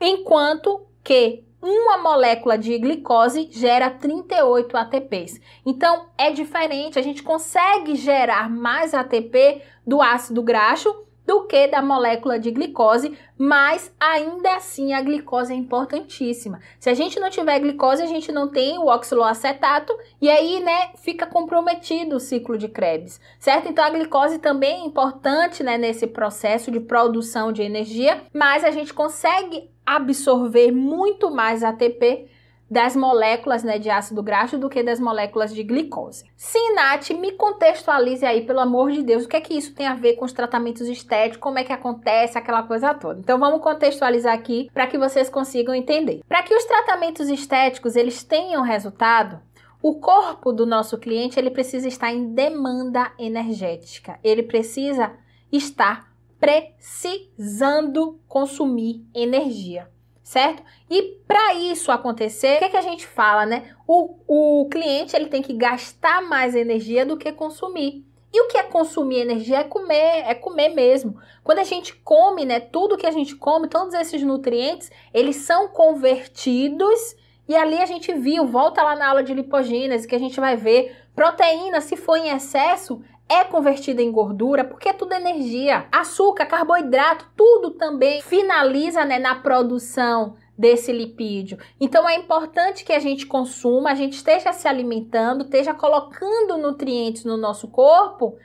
enquanto que uma molécula de glicose gera 38 ATPs. Então é diferente, a gente consegue gerar mais ATP do ácido graxo do que da molécula de glicose, mas ainda assim a glicose é importantíssima. Se a gente não tiver glicose, a gente não tem o oxiloacetato e aí, né, fica comprometido o ciclo de Krebs, certo? Então a glicose também é importante, né, nesse processo de produção de energia, mas a gente consegue absorver muito mais ATP das moléculas né, de ácido graxo do que das moléculas de glicose. Sim, Nath, me contextualize aí, pelo amor de Deus, o que é que isso tem a ver com os tratamentos estéticos, como é que acontece, aquela coisa toda. Então vamos contextualizar aqui para que vocês consigam entender. Para que os tratamentos estéticos eles tenham resultado, o corpo do nosso cliente ele precisa estar em demanda energética. Ele precisa estar precisando consumir energia certo? E para isso acontecer, o que, é que a gente fala, né? O, o cliente ele tem que gastar mais energia do que consumir. E o que é consumir energia é comer, é comer mesmo. Quando a gente come, né, tudo que a gente come, todos esses nutrientes, eles são convertidos e ali a gente viu, volta lá na aula de lipogênese que a gente vai ver, proteína se for em excesso, é convertida em gordura, porque é tudo energia. Açúcar, carboidrato, tudo também finaliza né, na produção desse lipídio. Então é importante que a gente consuma, a gente esteja se alimentando, esteja colocando nutrientes no nosso corpo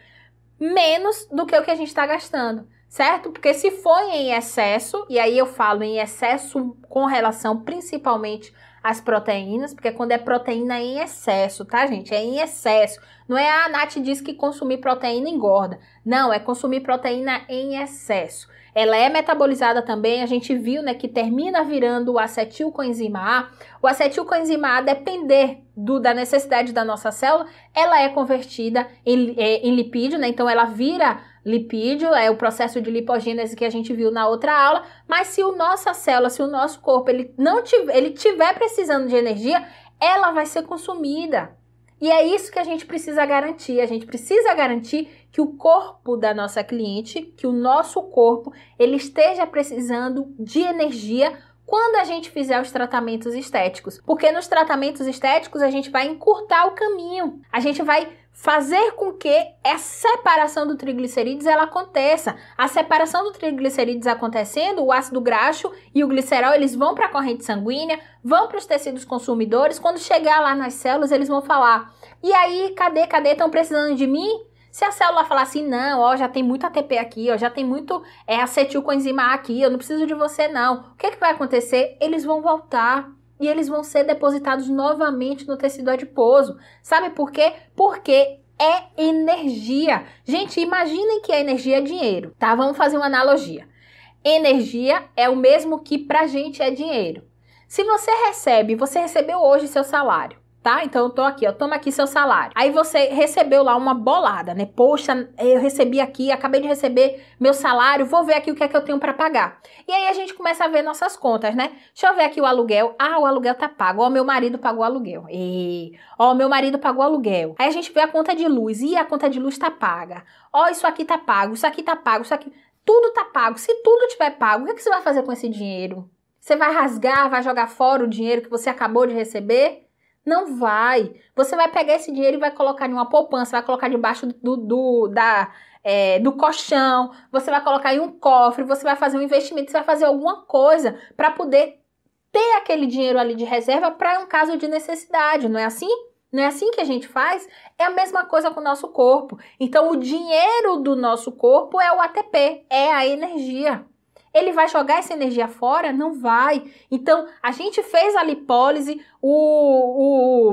menos do que o que a gente está gastando, certo? Porque se for em excesso, e aí eu falo em excesso com relação principalmente as proteínas, porque quando é proteína é em excesso, tá, gente? É em excesso. Não é ah, a Nath diz que consumir proteína engorda. Não, é consumir proteína em excesso. Ela é metabolizada também, a gente viu, né, que termina virando o acetilcoenzima A. O acetilcoenzima A, depender do, da necessidade da nossa célula, ela é convertida em, em lipídio, né? Então ela vira lipídio, é o processo de lipogênese que a gente viu na outra aula, mas se o nossa célula, se o nosso corpo, ele não tiver, ele tiver precisando de energia, ela vai ser consumida. E é isso que a gente precisa garantir. A gente precisa garantir que o corpo da nossa cliente, que o nosso corpo, ele esteja precisando de energia quando a gente fizer os tratamentos estéticos. Porque nos tratamentos estéticos a gente vai encurtar o caminho. A gente vai fazer com que essa separação do triglicerídeos ela aconteça. A separação do triglicerídeos acontecendo, o ácido graxo e o glicerol, eles vão para a corrente sanguínea, vão para os tecidos consumidores, quando chegar lá nas células, eles vão falar: "E aí, cadê, cadê estão precisando de mim?" Se a célula falar assim, não, ó, já tem muito ATP aqui, ó, já tem muito é, acetilcoenzima aqui, eu não preciso de você não. O que, é que vai acontecer? Eles vão voltar e eles vão ser depositados novamente no tecido adiposo. Sabe por quê? Porque é energia. Gente, imaginem que a energia é dinheiro, tá? Vamos fazer uma analogia. Energia é o mesmo que pra gente é dinheiro. Se você recebe, você recebeu hoje seu salário tá? Então eu tô aqui, ó, toma aqui seu salário. Aí você recebeu lá uma bolada, né? Poxa, eu recebi aqui, acabei de receber meu salário, vou ver aqui o que é que eu tenho para pagar. E aí a gente começa a ver nossas contas, né? Deixa eu ver aqui o aluguel. Ah, o aluguel tá pago. Ó, meu marido pagou aluguel. E ó, meu marido pagou aluguel. Aí a gente vê a conta de luz. E a conta de luz tá paga. Ó, isso aqui tá pago, isso aqui tá pago, isso aqui tudo tá pago. Se tudo tiver pago, o que, é que você vai fazer com esse dinheiro? Você vai rasgar, vai jogar fora o dinheiro que você acabou de receber? Não vai. Você vai pegar esse dinheiro e vai colocar em uma poupança, vai colocar debaixo do, do da, é, do colchão, você vai colocar em um cofre, você vai fazer um investimento, você vai fazer alguma coisa para poder ter aquele dinheiro ali de reserva para um caso de necessidade, não é assim? Não é assim que a gente faz? É a mesma coisa com o nosso corpo. Então, o dinheiro do nosso corpo é o ATP, é a energia. Ele vai jogar essa energia fora? Não vai. Então, a gente fez a lipólise, o,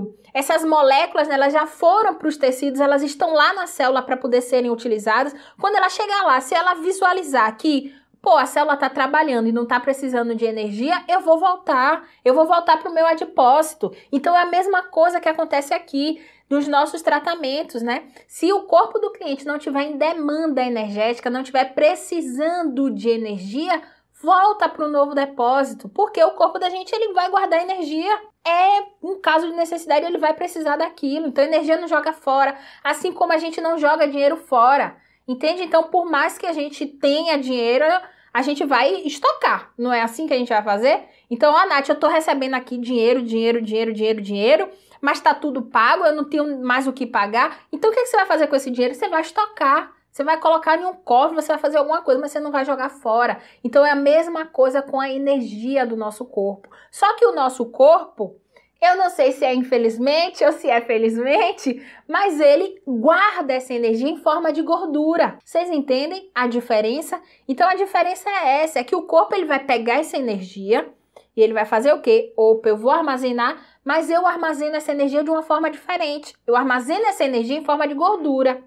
o, essas moléculas né, elas já foram para os tecidos, elas estão lá na célula para poder serem utilizadas. Quando ela chegar lá, se ela visualizar que pô, a célula está trabalhando e não está precisando de energia, eu vou voltar, eu vou voltar para o meu adipócito. Então é a mesma coisa que acontece aqui dos nossos tratamentos, né? Se o corpo do cliente não tiver em demanda energética, não tiver precisando de energia, volta para o novo depósito, porque o corpo da gente ele vai guardar energia. É, um caso de necessidade, ele vai precisar daquilo. Então, energia não joga fora, assim como a gente não joga dinheiro fora. Entende? Então, por mais que a gente tenha dinheiro, a gente vai estocar. Não é assim que a gente vai fazer? Então, ó, Nath, eu tô recebendo aqui dinheiro, dinheiro, dinheiro, dinheiro, dinheiro mas está tudo pago, eu não tenho mais o que pagar. Então o que, é que você vai fazer com esse dinheiro? Você vai estocar. Você vai colocar em um cofre, você vai fazer alguma coisa, mas você não vai jogar fora. Então é a mesma coisa com a energia do nosso corpo. Só que o nosso corpo, eu não sei se é infelizmente ou se é felizmente, mas ele guarda essa energia em forma de gordura. Vocês entendem a diferença? Então a diferença é essa, é que o corpo ele vai pegar essa energia e ele vai fazer o quê? Opa, eu vou armazenar, mas eu armazeno essa energia de uma forma diferente. Eu armazeno essa energia em forma de gordura.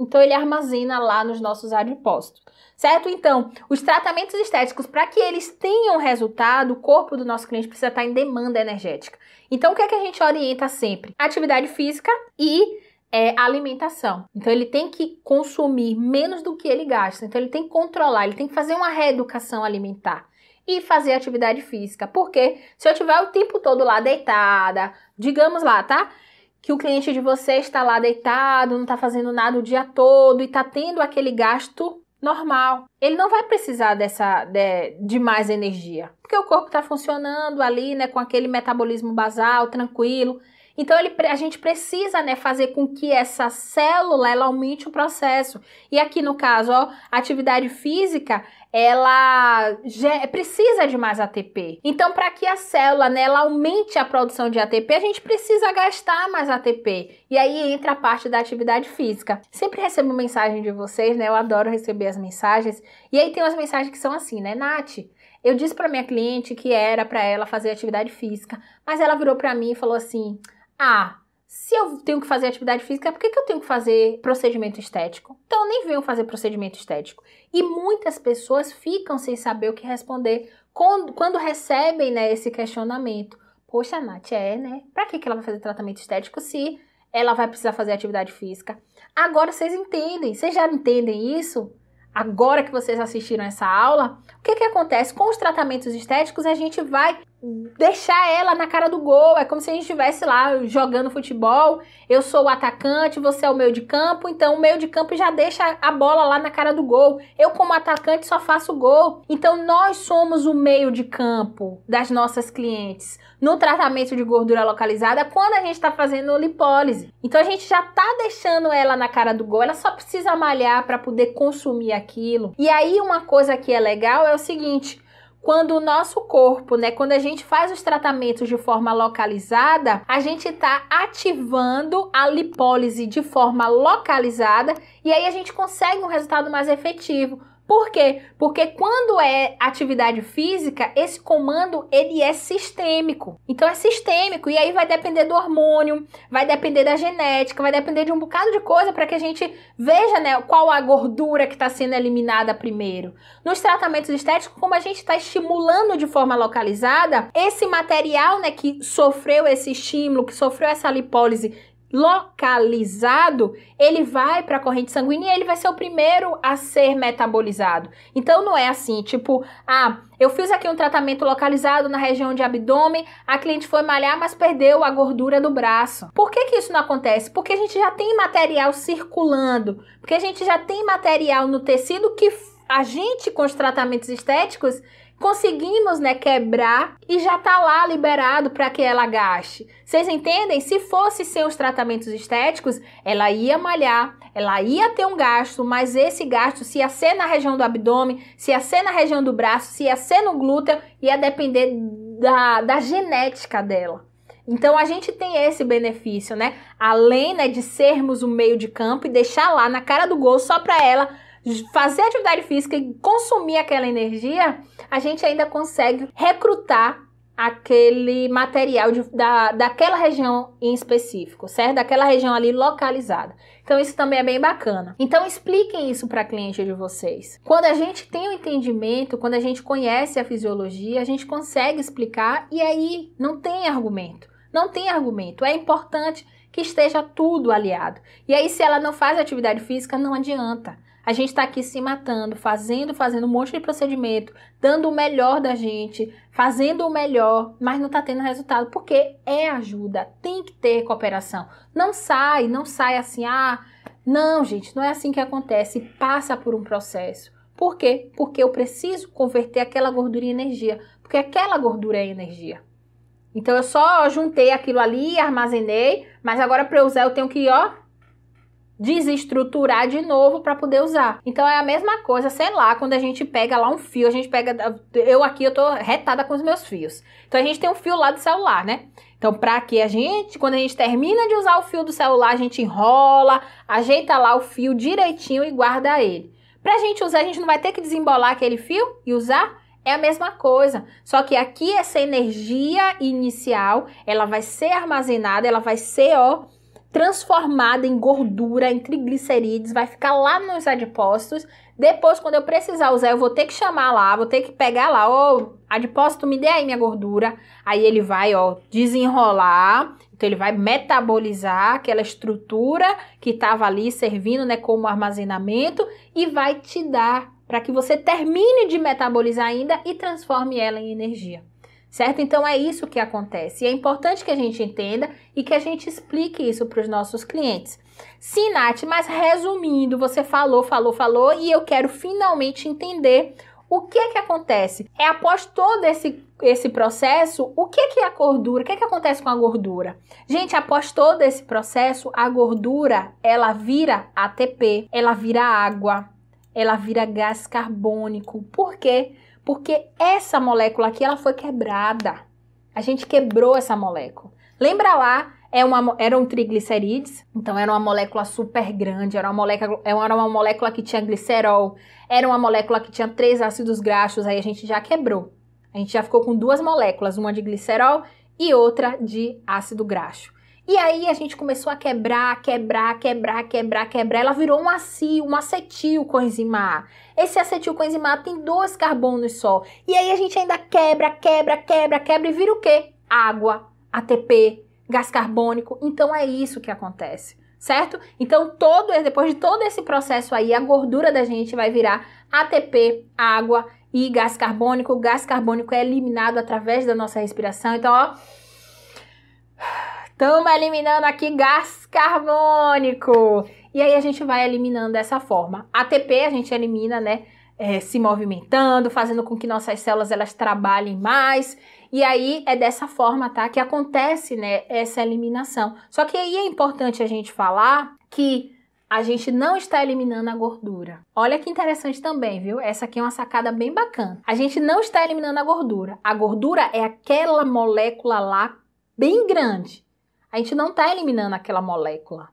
Então ele armazena lá nos nossos adipócitos. Certo? Então, os tratamentos estéticos, para que eles tenham resultado, o corpo do nosso cliente precisa estar tá em demanda energética. Então, o que é que a gente orienta sempre? Atividade física e é, alimentação. Então, ele tem que consumir menos do que ele gasta. Então, ele tem que controlar, ele tem que fazer uma reeducação alimentar e fazer atividade física. Porque se eu tiver o tempo todo lá deitada, digamos lá, tá? Que o cliente de você está lá deitado, não está fazendo nada o dia todo e está tendo aquele gasto normal. Ele não vai precisar dessa de, de mais energia, porque o corpo está funcionando ali, né, com aquele metabolismo basal tranquilo. Então ele, a gente precisa né, fazer com que essa célula ela aumente o processo. E aqui no caso, ó, atividade física ela precisa de mais ATP. Então, para que a célula né, ela aumente a produção de ATP, a gente precisa gastar mais ATP. E aí entra a parte da atividade física. Sempre recebo mensagem de vocês, né? Eu adoro receber as mensagens. E aí tem umas mensagens que são assim, né, Nath? Eu disse para minha cliente que era para ela fazer atividade física, mas ela virou para mim e falou assim: "Ah, se eu tenho que fazer atividade física, por que, que eu tenho que fazer procedimento estético? Então eu nem venho fazer procedimento estético. E muitas pessoas ficam sem saber o que responder quando, quando recebem né, esse questionamento. Poxa, Nath, é, né? Pra que, que ela vai fazer tratamento estético se ela vai precisar fazer atividade física? Agora vocês entendem, vocês já entendem isso? agora que vocês assistiram essa aula, o que, que acontece? Com os tratamentos estéticos, a gente vai deixar ela na cara do gol. É como se a gente estivesse lá jogando futebol. Eu sou o atacante, você é o meio de campo, então o meio de campo já deixa a bola lá na cara do gol. Eu, como atacante, só faço gol. Então nós somos o meio de campo das nossas clientes no tratamento de gordura localizada quando a gente está fazendo lipólise. Então a gente já está deixando ela na cara do gol, ela só precisa malhar para poder consumir aquilo. E aí uma coisa que é legal é o seguinte, quando o nosso corpo, né, quando a gente faz os tratamentos de forma localizada, a gente está ativando a lipólise de forma localizada e aí a gente consegue um resultado mais efetivo. Por quê? Porque quando é atividade física, esse comando ele é sistêmico. Então é sistêmico e aí vai depender do hormônio, vai depender da genética, vai depender de um bocado de coisa para que a gente veja, né, qual a gordura que está sendo eliminada primeiro. Nos tratamentos estéticos, como a gente está estimulando de forma localizada, esse material, né, que sofreu esse estímulo, que sofreu essa lipólise localizado, ele vai para a corrente sanguínea e ele vai ser o primeiro a ser metabolizado. Então não é assim, tipo, ah, eu fiz aqui um tratamento localizado na região de abdômen, a cliente foi malhar, mas perdeu a gordura do braço. Por que que isso não acontece? Porque a gente já tem material circulando, porque a gente já tem material no tecido que a gente com os tratamentos estéticos conseguimos, né, quebrar e já tá lá liberado para que ela gaste. Vocês entendem? Se fosse sem os tratamentos estéticos, ela ia malhar, ela ia ter um gasto, mas esse gasto, se ia ser na região do abdômen, se ia ser na região do braço, se ia ser no glúteo, ia depender da, da genética dela. Então a gente tem esse benefício, né? Além né, de sermos o meio de campo e deixar lá na cara do gol só para ela fazer atividade física e consumir aquela energia, a gente ainda consegue recrutar aquele material de, da, daquela região em específico, certo? Daquela região ali localizada. Então isso também é bem bacana. Então expliquem isso para a cliente de vocês. Quando a gente tem o um entendimento, quando a gente conhece a fisiologia, a gente consegue explicar e aí não tem argumento. Não tem argumento. É importante que esteja tudo aliado. E aí se ela não faz atividade física, não adianta. A gente está aqui se matando, fazendo, fazendo um monte de procedimento, dando o melhor da gente, fazendo o melhor, mas não está tendo resultado, porque é ajuda, tem que ter cooperação. Não sai, não sai assim, ah, não, gente, não é assim que acontece, passa por um processo. Por quê? Porque eu preciso converter aquela gordura em energia, porque aquela gordura é energia. Então eu só juntei aquilo ali, armazenei, mas agora para eu usar eu tenho que, ó, desestruturar de novo para poder usar. Então é a mesma coisa, sei lá, quando a gente pega lá um fio, a gente pega. Eu aqui eu tô retada com os meus fios. Então a gente tem um fio lá do celular, né? Então, para que a gente, quando a gente termina de usar o fio do celular, a gente enrola, ajeita lá o fio direitinho e guarda ele. Para a gente usar, a gente não vai ter que desembolar aquele fio e usar? É a mesma coisa, só que aqui essa energia inicial, ela vai ser armazenada, ela vai ser ó, transformada em gordura, em triglicerídeos, vai ficar lá nos adipócitos. Depois, quando eu precisar usar, eu vou ter que chamar lá, vou ter que pegar lá, ô, oh, adipócito, me dê aí minha gordura. Aí ele vai, ó, desenrolar, então ele vai metabolizar aquela estrutura que estava ali servindo, né, como armazenamento e vai te dar para que você termine de metabolizar ainda e transforme ela em energia certo? Então é isso que acontece. E é importante que a gente entenda e que a gente explique isso para os nossos clientes. Sim, Nath, mas resumindo, você falou, falou, falou e eu quero finalmente entender o que é que acontece? É após todo esse, esse processo, o que é que é a gordura? O que é que acontece com a gordura? Gente, após todo esse processo, a gordura, ela vira ATP, ela vira água, ela vira gás carbônico. Por quê? Porque essa molécula aqui, ela foi quebrada. A gente quebrou essa molécula. Lembra lá, é uma, eram triglicerídeos, então era uma molécula super grande, era uma molécula, é, era uma molécula que tinha glicerol, era uma molécula que tinha três ácidos graxos, aí a gente já quebrou. A gente já ficou com duas moléculas, uma de glicerol e outra de ácido graxo. E aí a gente começou a quebrar, quebrar, quebrar, quebrar, quebrar. Ela virou um acil, um acetil coenzima A. Esse acetilcoenzimato tem dois carbonos só. E aí a gente ainda quebra, quebra, quebra, quebra e vira o quê? Água, ATP, gás carbônico. Então é isso que acontece certo? Então, todo depois de todo esse processo aí, a gordura da gente vai virar ATP, água e gás carbônico. O gás carbônico é eliminado através da nossa respiração. Então, ó, estamos eliminando aqui gás carbônico. E aí a gente vai eliminando dessa forma. ATP a gente elimina, né? É, se movimentando, fazendo com que nossas células elas trabalhem mais. E aí é dessa forma, tá? Que acontece, né? Essa eliminação. Só que aí é importante a gente falar que a gente não está eliminando a gordura. Olha que interessante também, viu? Essa aqui é uma sacada bem bacana. A gente não está eliminando a gordura. A gordura é aquela molécula lá bem grande. A gente não está eliminando aquela molécula.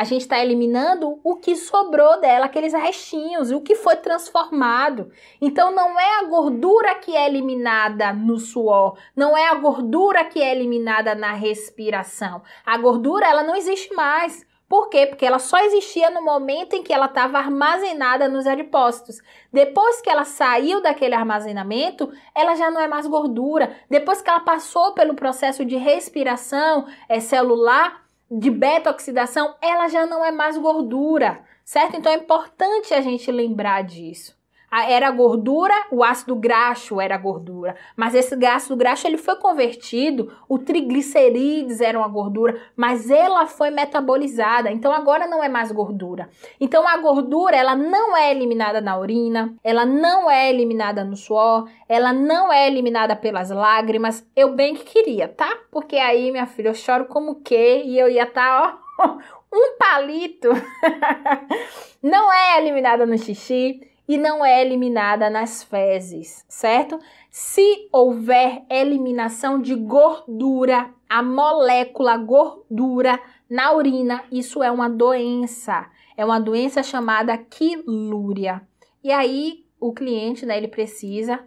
A gente está eliminando o que sobrou dela, aqueles restinhos, o que foi transformado. Então não é a gordura que é eliminada no suor, não é a gordura que é eliminada na respiração. A gordura ela não existe mais. Por quê? Porque ela só existia no momento em que ela estava armazenada nos adipócitos. Depois que ela saiu daquele armazenamento, ela já não é mais gordura. Depois que ela passou pelo processo de respiração é, celular, de beta-oxidação, ela já não é mais gordura, certo? Então é importante a gente lembrar disso era gordura, o ácido graxo era gordura, mas esse ácido graxo ele foi convertido, o triglicerídeos era uma gordura, mas ela foi metabolizada, então agora não é mais gordura. Então a gordura, ela não é eliminada na urina, ela não é eliminada no suor, ela não é eliminada pelas lágrimas. Eu bem que queria, tá? Porque aí, minha filha, eu choro como que e eu ia estar, tá, ó, um palito. não é eliminada no xixi e não é eliminada nas fezes, certo? Se houver eliminação de gordura, a molécula gordura na urina, isso é uma doença. É uma doença chamada quilúria. E aí o cliente, né, ele precisa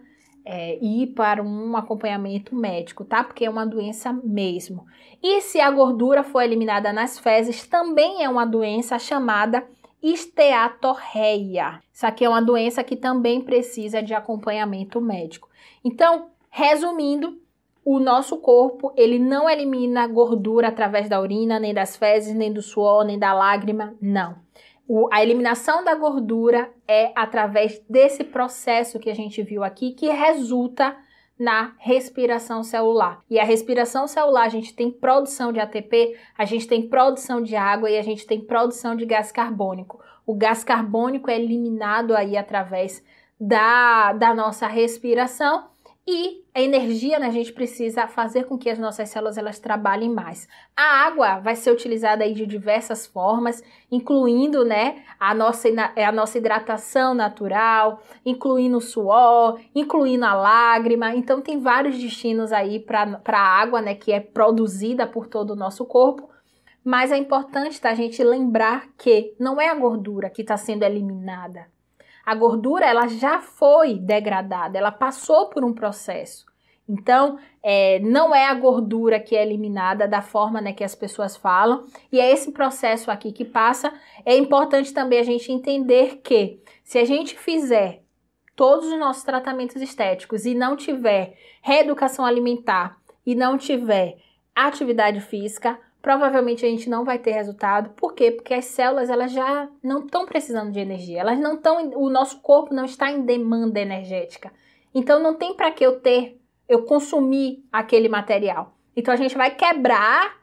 é, ir para um acompanhamento médico, tá? Porque é uma doença mesmo. E se a gordura for eliminada nas fezes, também é uma doença chamada quilúria esteatorreia. Isso aqui é uma doença que também precisa de acompanhamento médico. Então, resumindo, o nosso corpo, ele não elimina gordura através da urina, nem das fezes, nem do suor, nem da lágrima, não. O, a eliminação da gordura é através desse processo que a gente viu aqui, que resulta na respiração celular. E a respiração celular, a gente tem produção de ATP, a gente tem produção de água e a gente tem produção de gás carbônico. O gás carbônico é eliminado aí através da, da nossa respiração e a energia, né, a gente precisa fazer com que as nossas células elas trabalhem mais. A água vai ser utilizada aí de diversas formas, incluindo, né, a nossa, é a nossa hidratação natural, incluindo o suor, incluindo a lágrima. Então tem vários destinos aí para a água, né, que é produzida por todo o nosso corpo. Mas é importante tá, a gente lembrar que não é a gordura que está sendo eliminada, a gordura, ela já foi degradada, ela passou por um processo. Então, é, não é a gordura que é eliminada da forma né, que as pessoas falam, e é esse processo aqui que passa. É importante também a gente entender que, se a gente fizer todos os nossos tratamentos estéticos e não tiver reeducação alimentar e não tiver atividade física, provavelmente a gente não vai ter resultado. Por quê? Porque as células elas já não estão precisando de energia. Elas não estão, o nosso corpo não está em demanda energética. Então não tem para que eu ter, eu consumir aquele material. Então a gente vai quebrar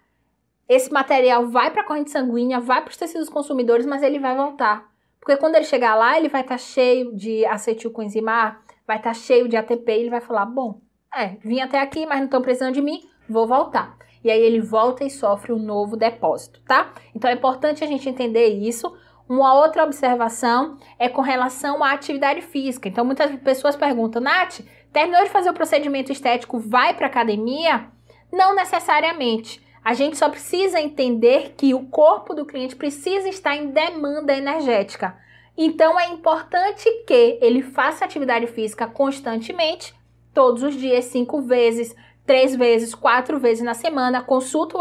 esse material vai para a corrente sanguínea, vai para os tecidos consumidores, mas ele vai voltar. Porque quando ele chegar lá, ele vai estar tá cheio de acetilcoenzima vai estar tá cheio de ATP, e ele vai falar: bom, é, vim até aqui, mas não estão precisando de mim, vou voltar e aí ele volta e sofre um novo depósito, tá? Então é importante a gente entender isso. Uma outra observação é com relação à atividade física. Então muitas pessoas perguntam, Nath, terminou de fazer o procedimento estético, vai para academia? Não necessariamente. A gente só precisa entender que o corpo do cliente precisa estar em demanda energética. Então é importante que ele faça atividade física constantemente, todos os dias, cinco vezes, três vezes, quatro vezes na semana, consulta o,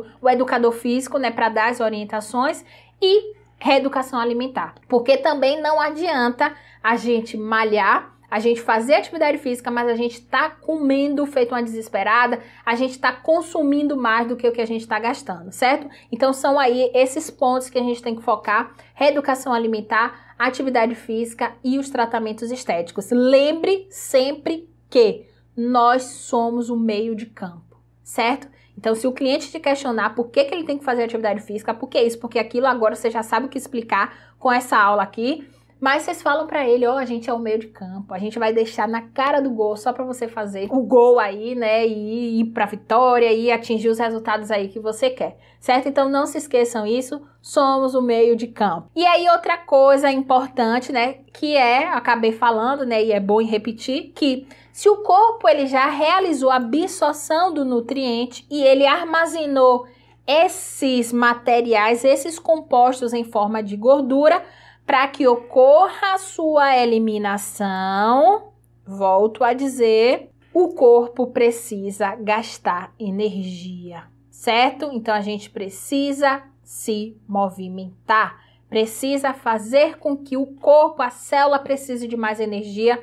o, o educador físico, né, para dar as orientações e reeducação alimentar. Porque também não adianta a gente malhar a gente fazer atividade física, mas a gente tá comendo feito uma desesperada, a gente tá consumindo mais do que o que a gente tá gastando, certo? Então são aí esses pontos que a gente tem que focar: reeducação alimentar, atividade física e os tratamentos estéticos. Lembre sempre que nós somos o meio de campo, certo? Então, se o cliente te questionar por que, que ele tem que fazer atividade física, por que isso, porque aquilo, agora você já sabe o que explicar com essa aula aqui. Mas vocês falam para ele, ó, oh, a gente é o meio de campo, a gente vai deixar na cara do gol só para você fazer o gol aí, né, e ir para vitória e atingir os resultados aí que você quer. Certo? Então não se esqueçam isso, somos o meio de campo. E aí outra coisa importante, né, que é, acabei falando, né, e é bom repetir que se o corpo ele já realizou a absorção do nutriente e ele armazenou esses materiais, esses compostos em forma de gordura, para que ocorra a sua eliminação, volto a dizer, o corpo precisa gastar energia, certo? Então a gente precisa se movimentar, precisa fazer com que o corpo, a célula precise de mais energia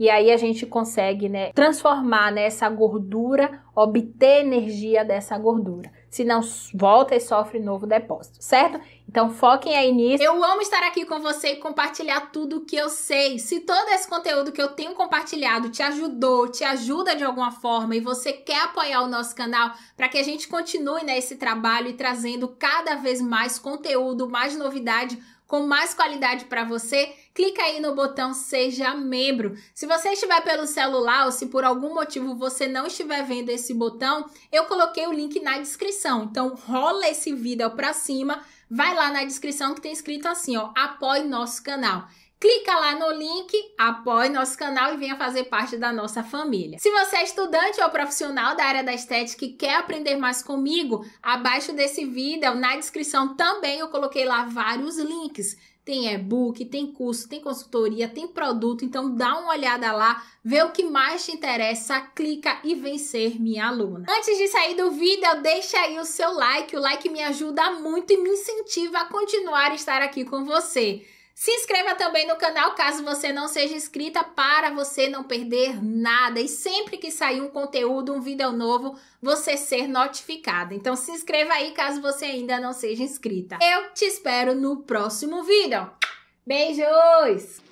e aí a gente consegue né, transformar né, essa gordura, obter energia dessa gordura. Se não, volta e sofre novo depósito, certo? Então foquem aí nisso. Eu amo estar aqui com você e compartilhar tudo o que eu sei. Se todo esse conteúdo que eu tenho compartilhado te ajudou, te ajuda de alguma forma e você quer apoiar o nosso canal para que a gente continue nesse né, trabalho e trazendo cada vez mais conteúdo, mais novidade com mais qualidade para você, clica aí no botão Seja Membro. Se você estiver pelo celular ou se por algum motivo você não estiver vendo esse botão, eu coloquei o link na descrição. Então rola esse vídeo para cima, vai lá na descrição que tem escrito assim, ó, apoie nosso canal. Clica lá no link, apoie nosso canal e venha fazer parte da nossa família. Se você é estudante ou profissional da área da estética e quer aprender mais comigo, abaixo desse vídeo, na descrição também eu coloquei lá vários links. Tem e-book, tem curso, tem consultoria, tem produto, então dá uma olhada lá, vê o que mais te interessa, clica e vem ser minha aluna. Antes de sair do vídeo, deixa aí o seu like, o like me ajuda muito e me incentiva a continuar a estar aqui com você. Se inscreva também no canal caso você não seja inscrita para você não perder nada e sempre que sair um conteúdo, um vídeo novo, você ser notificada. Então se inscreva aí caso você ainda não seja inscrita. Eu te espero no próximo vídeo. Beijos!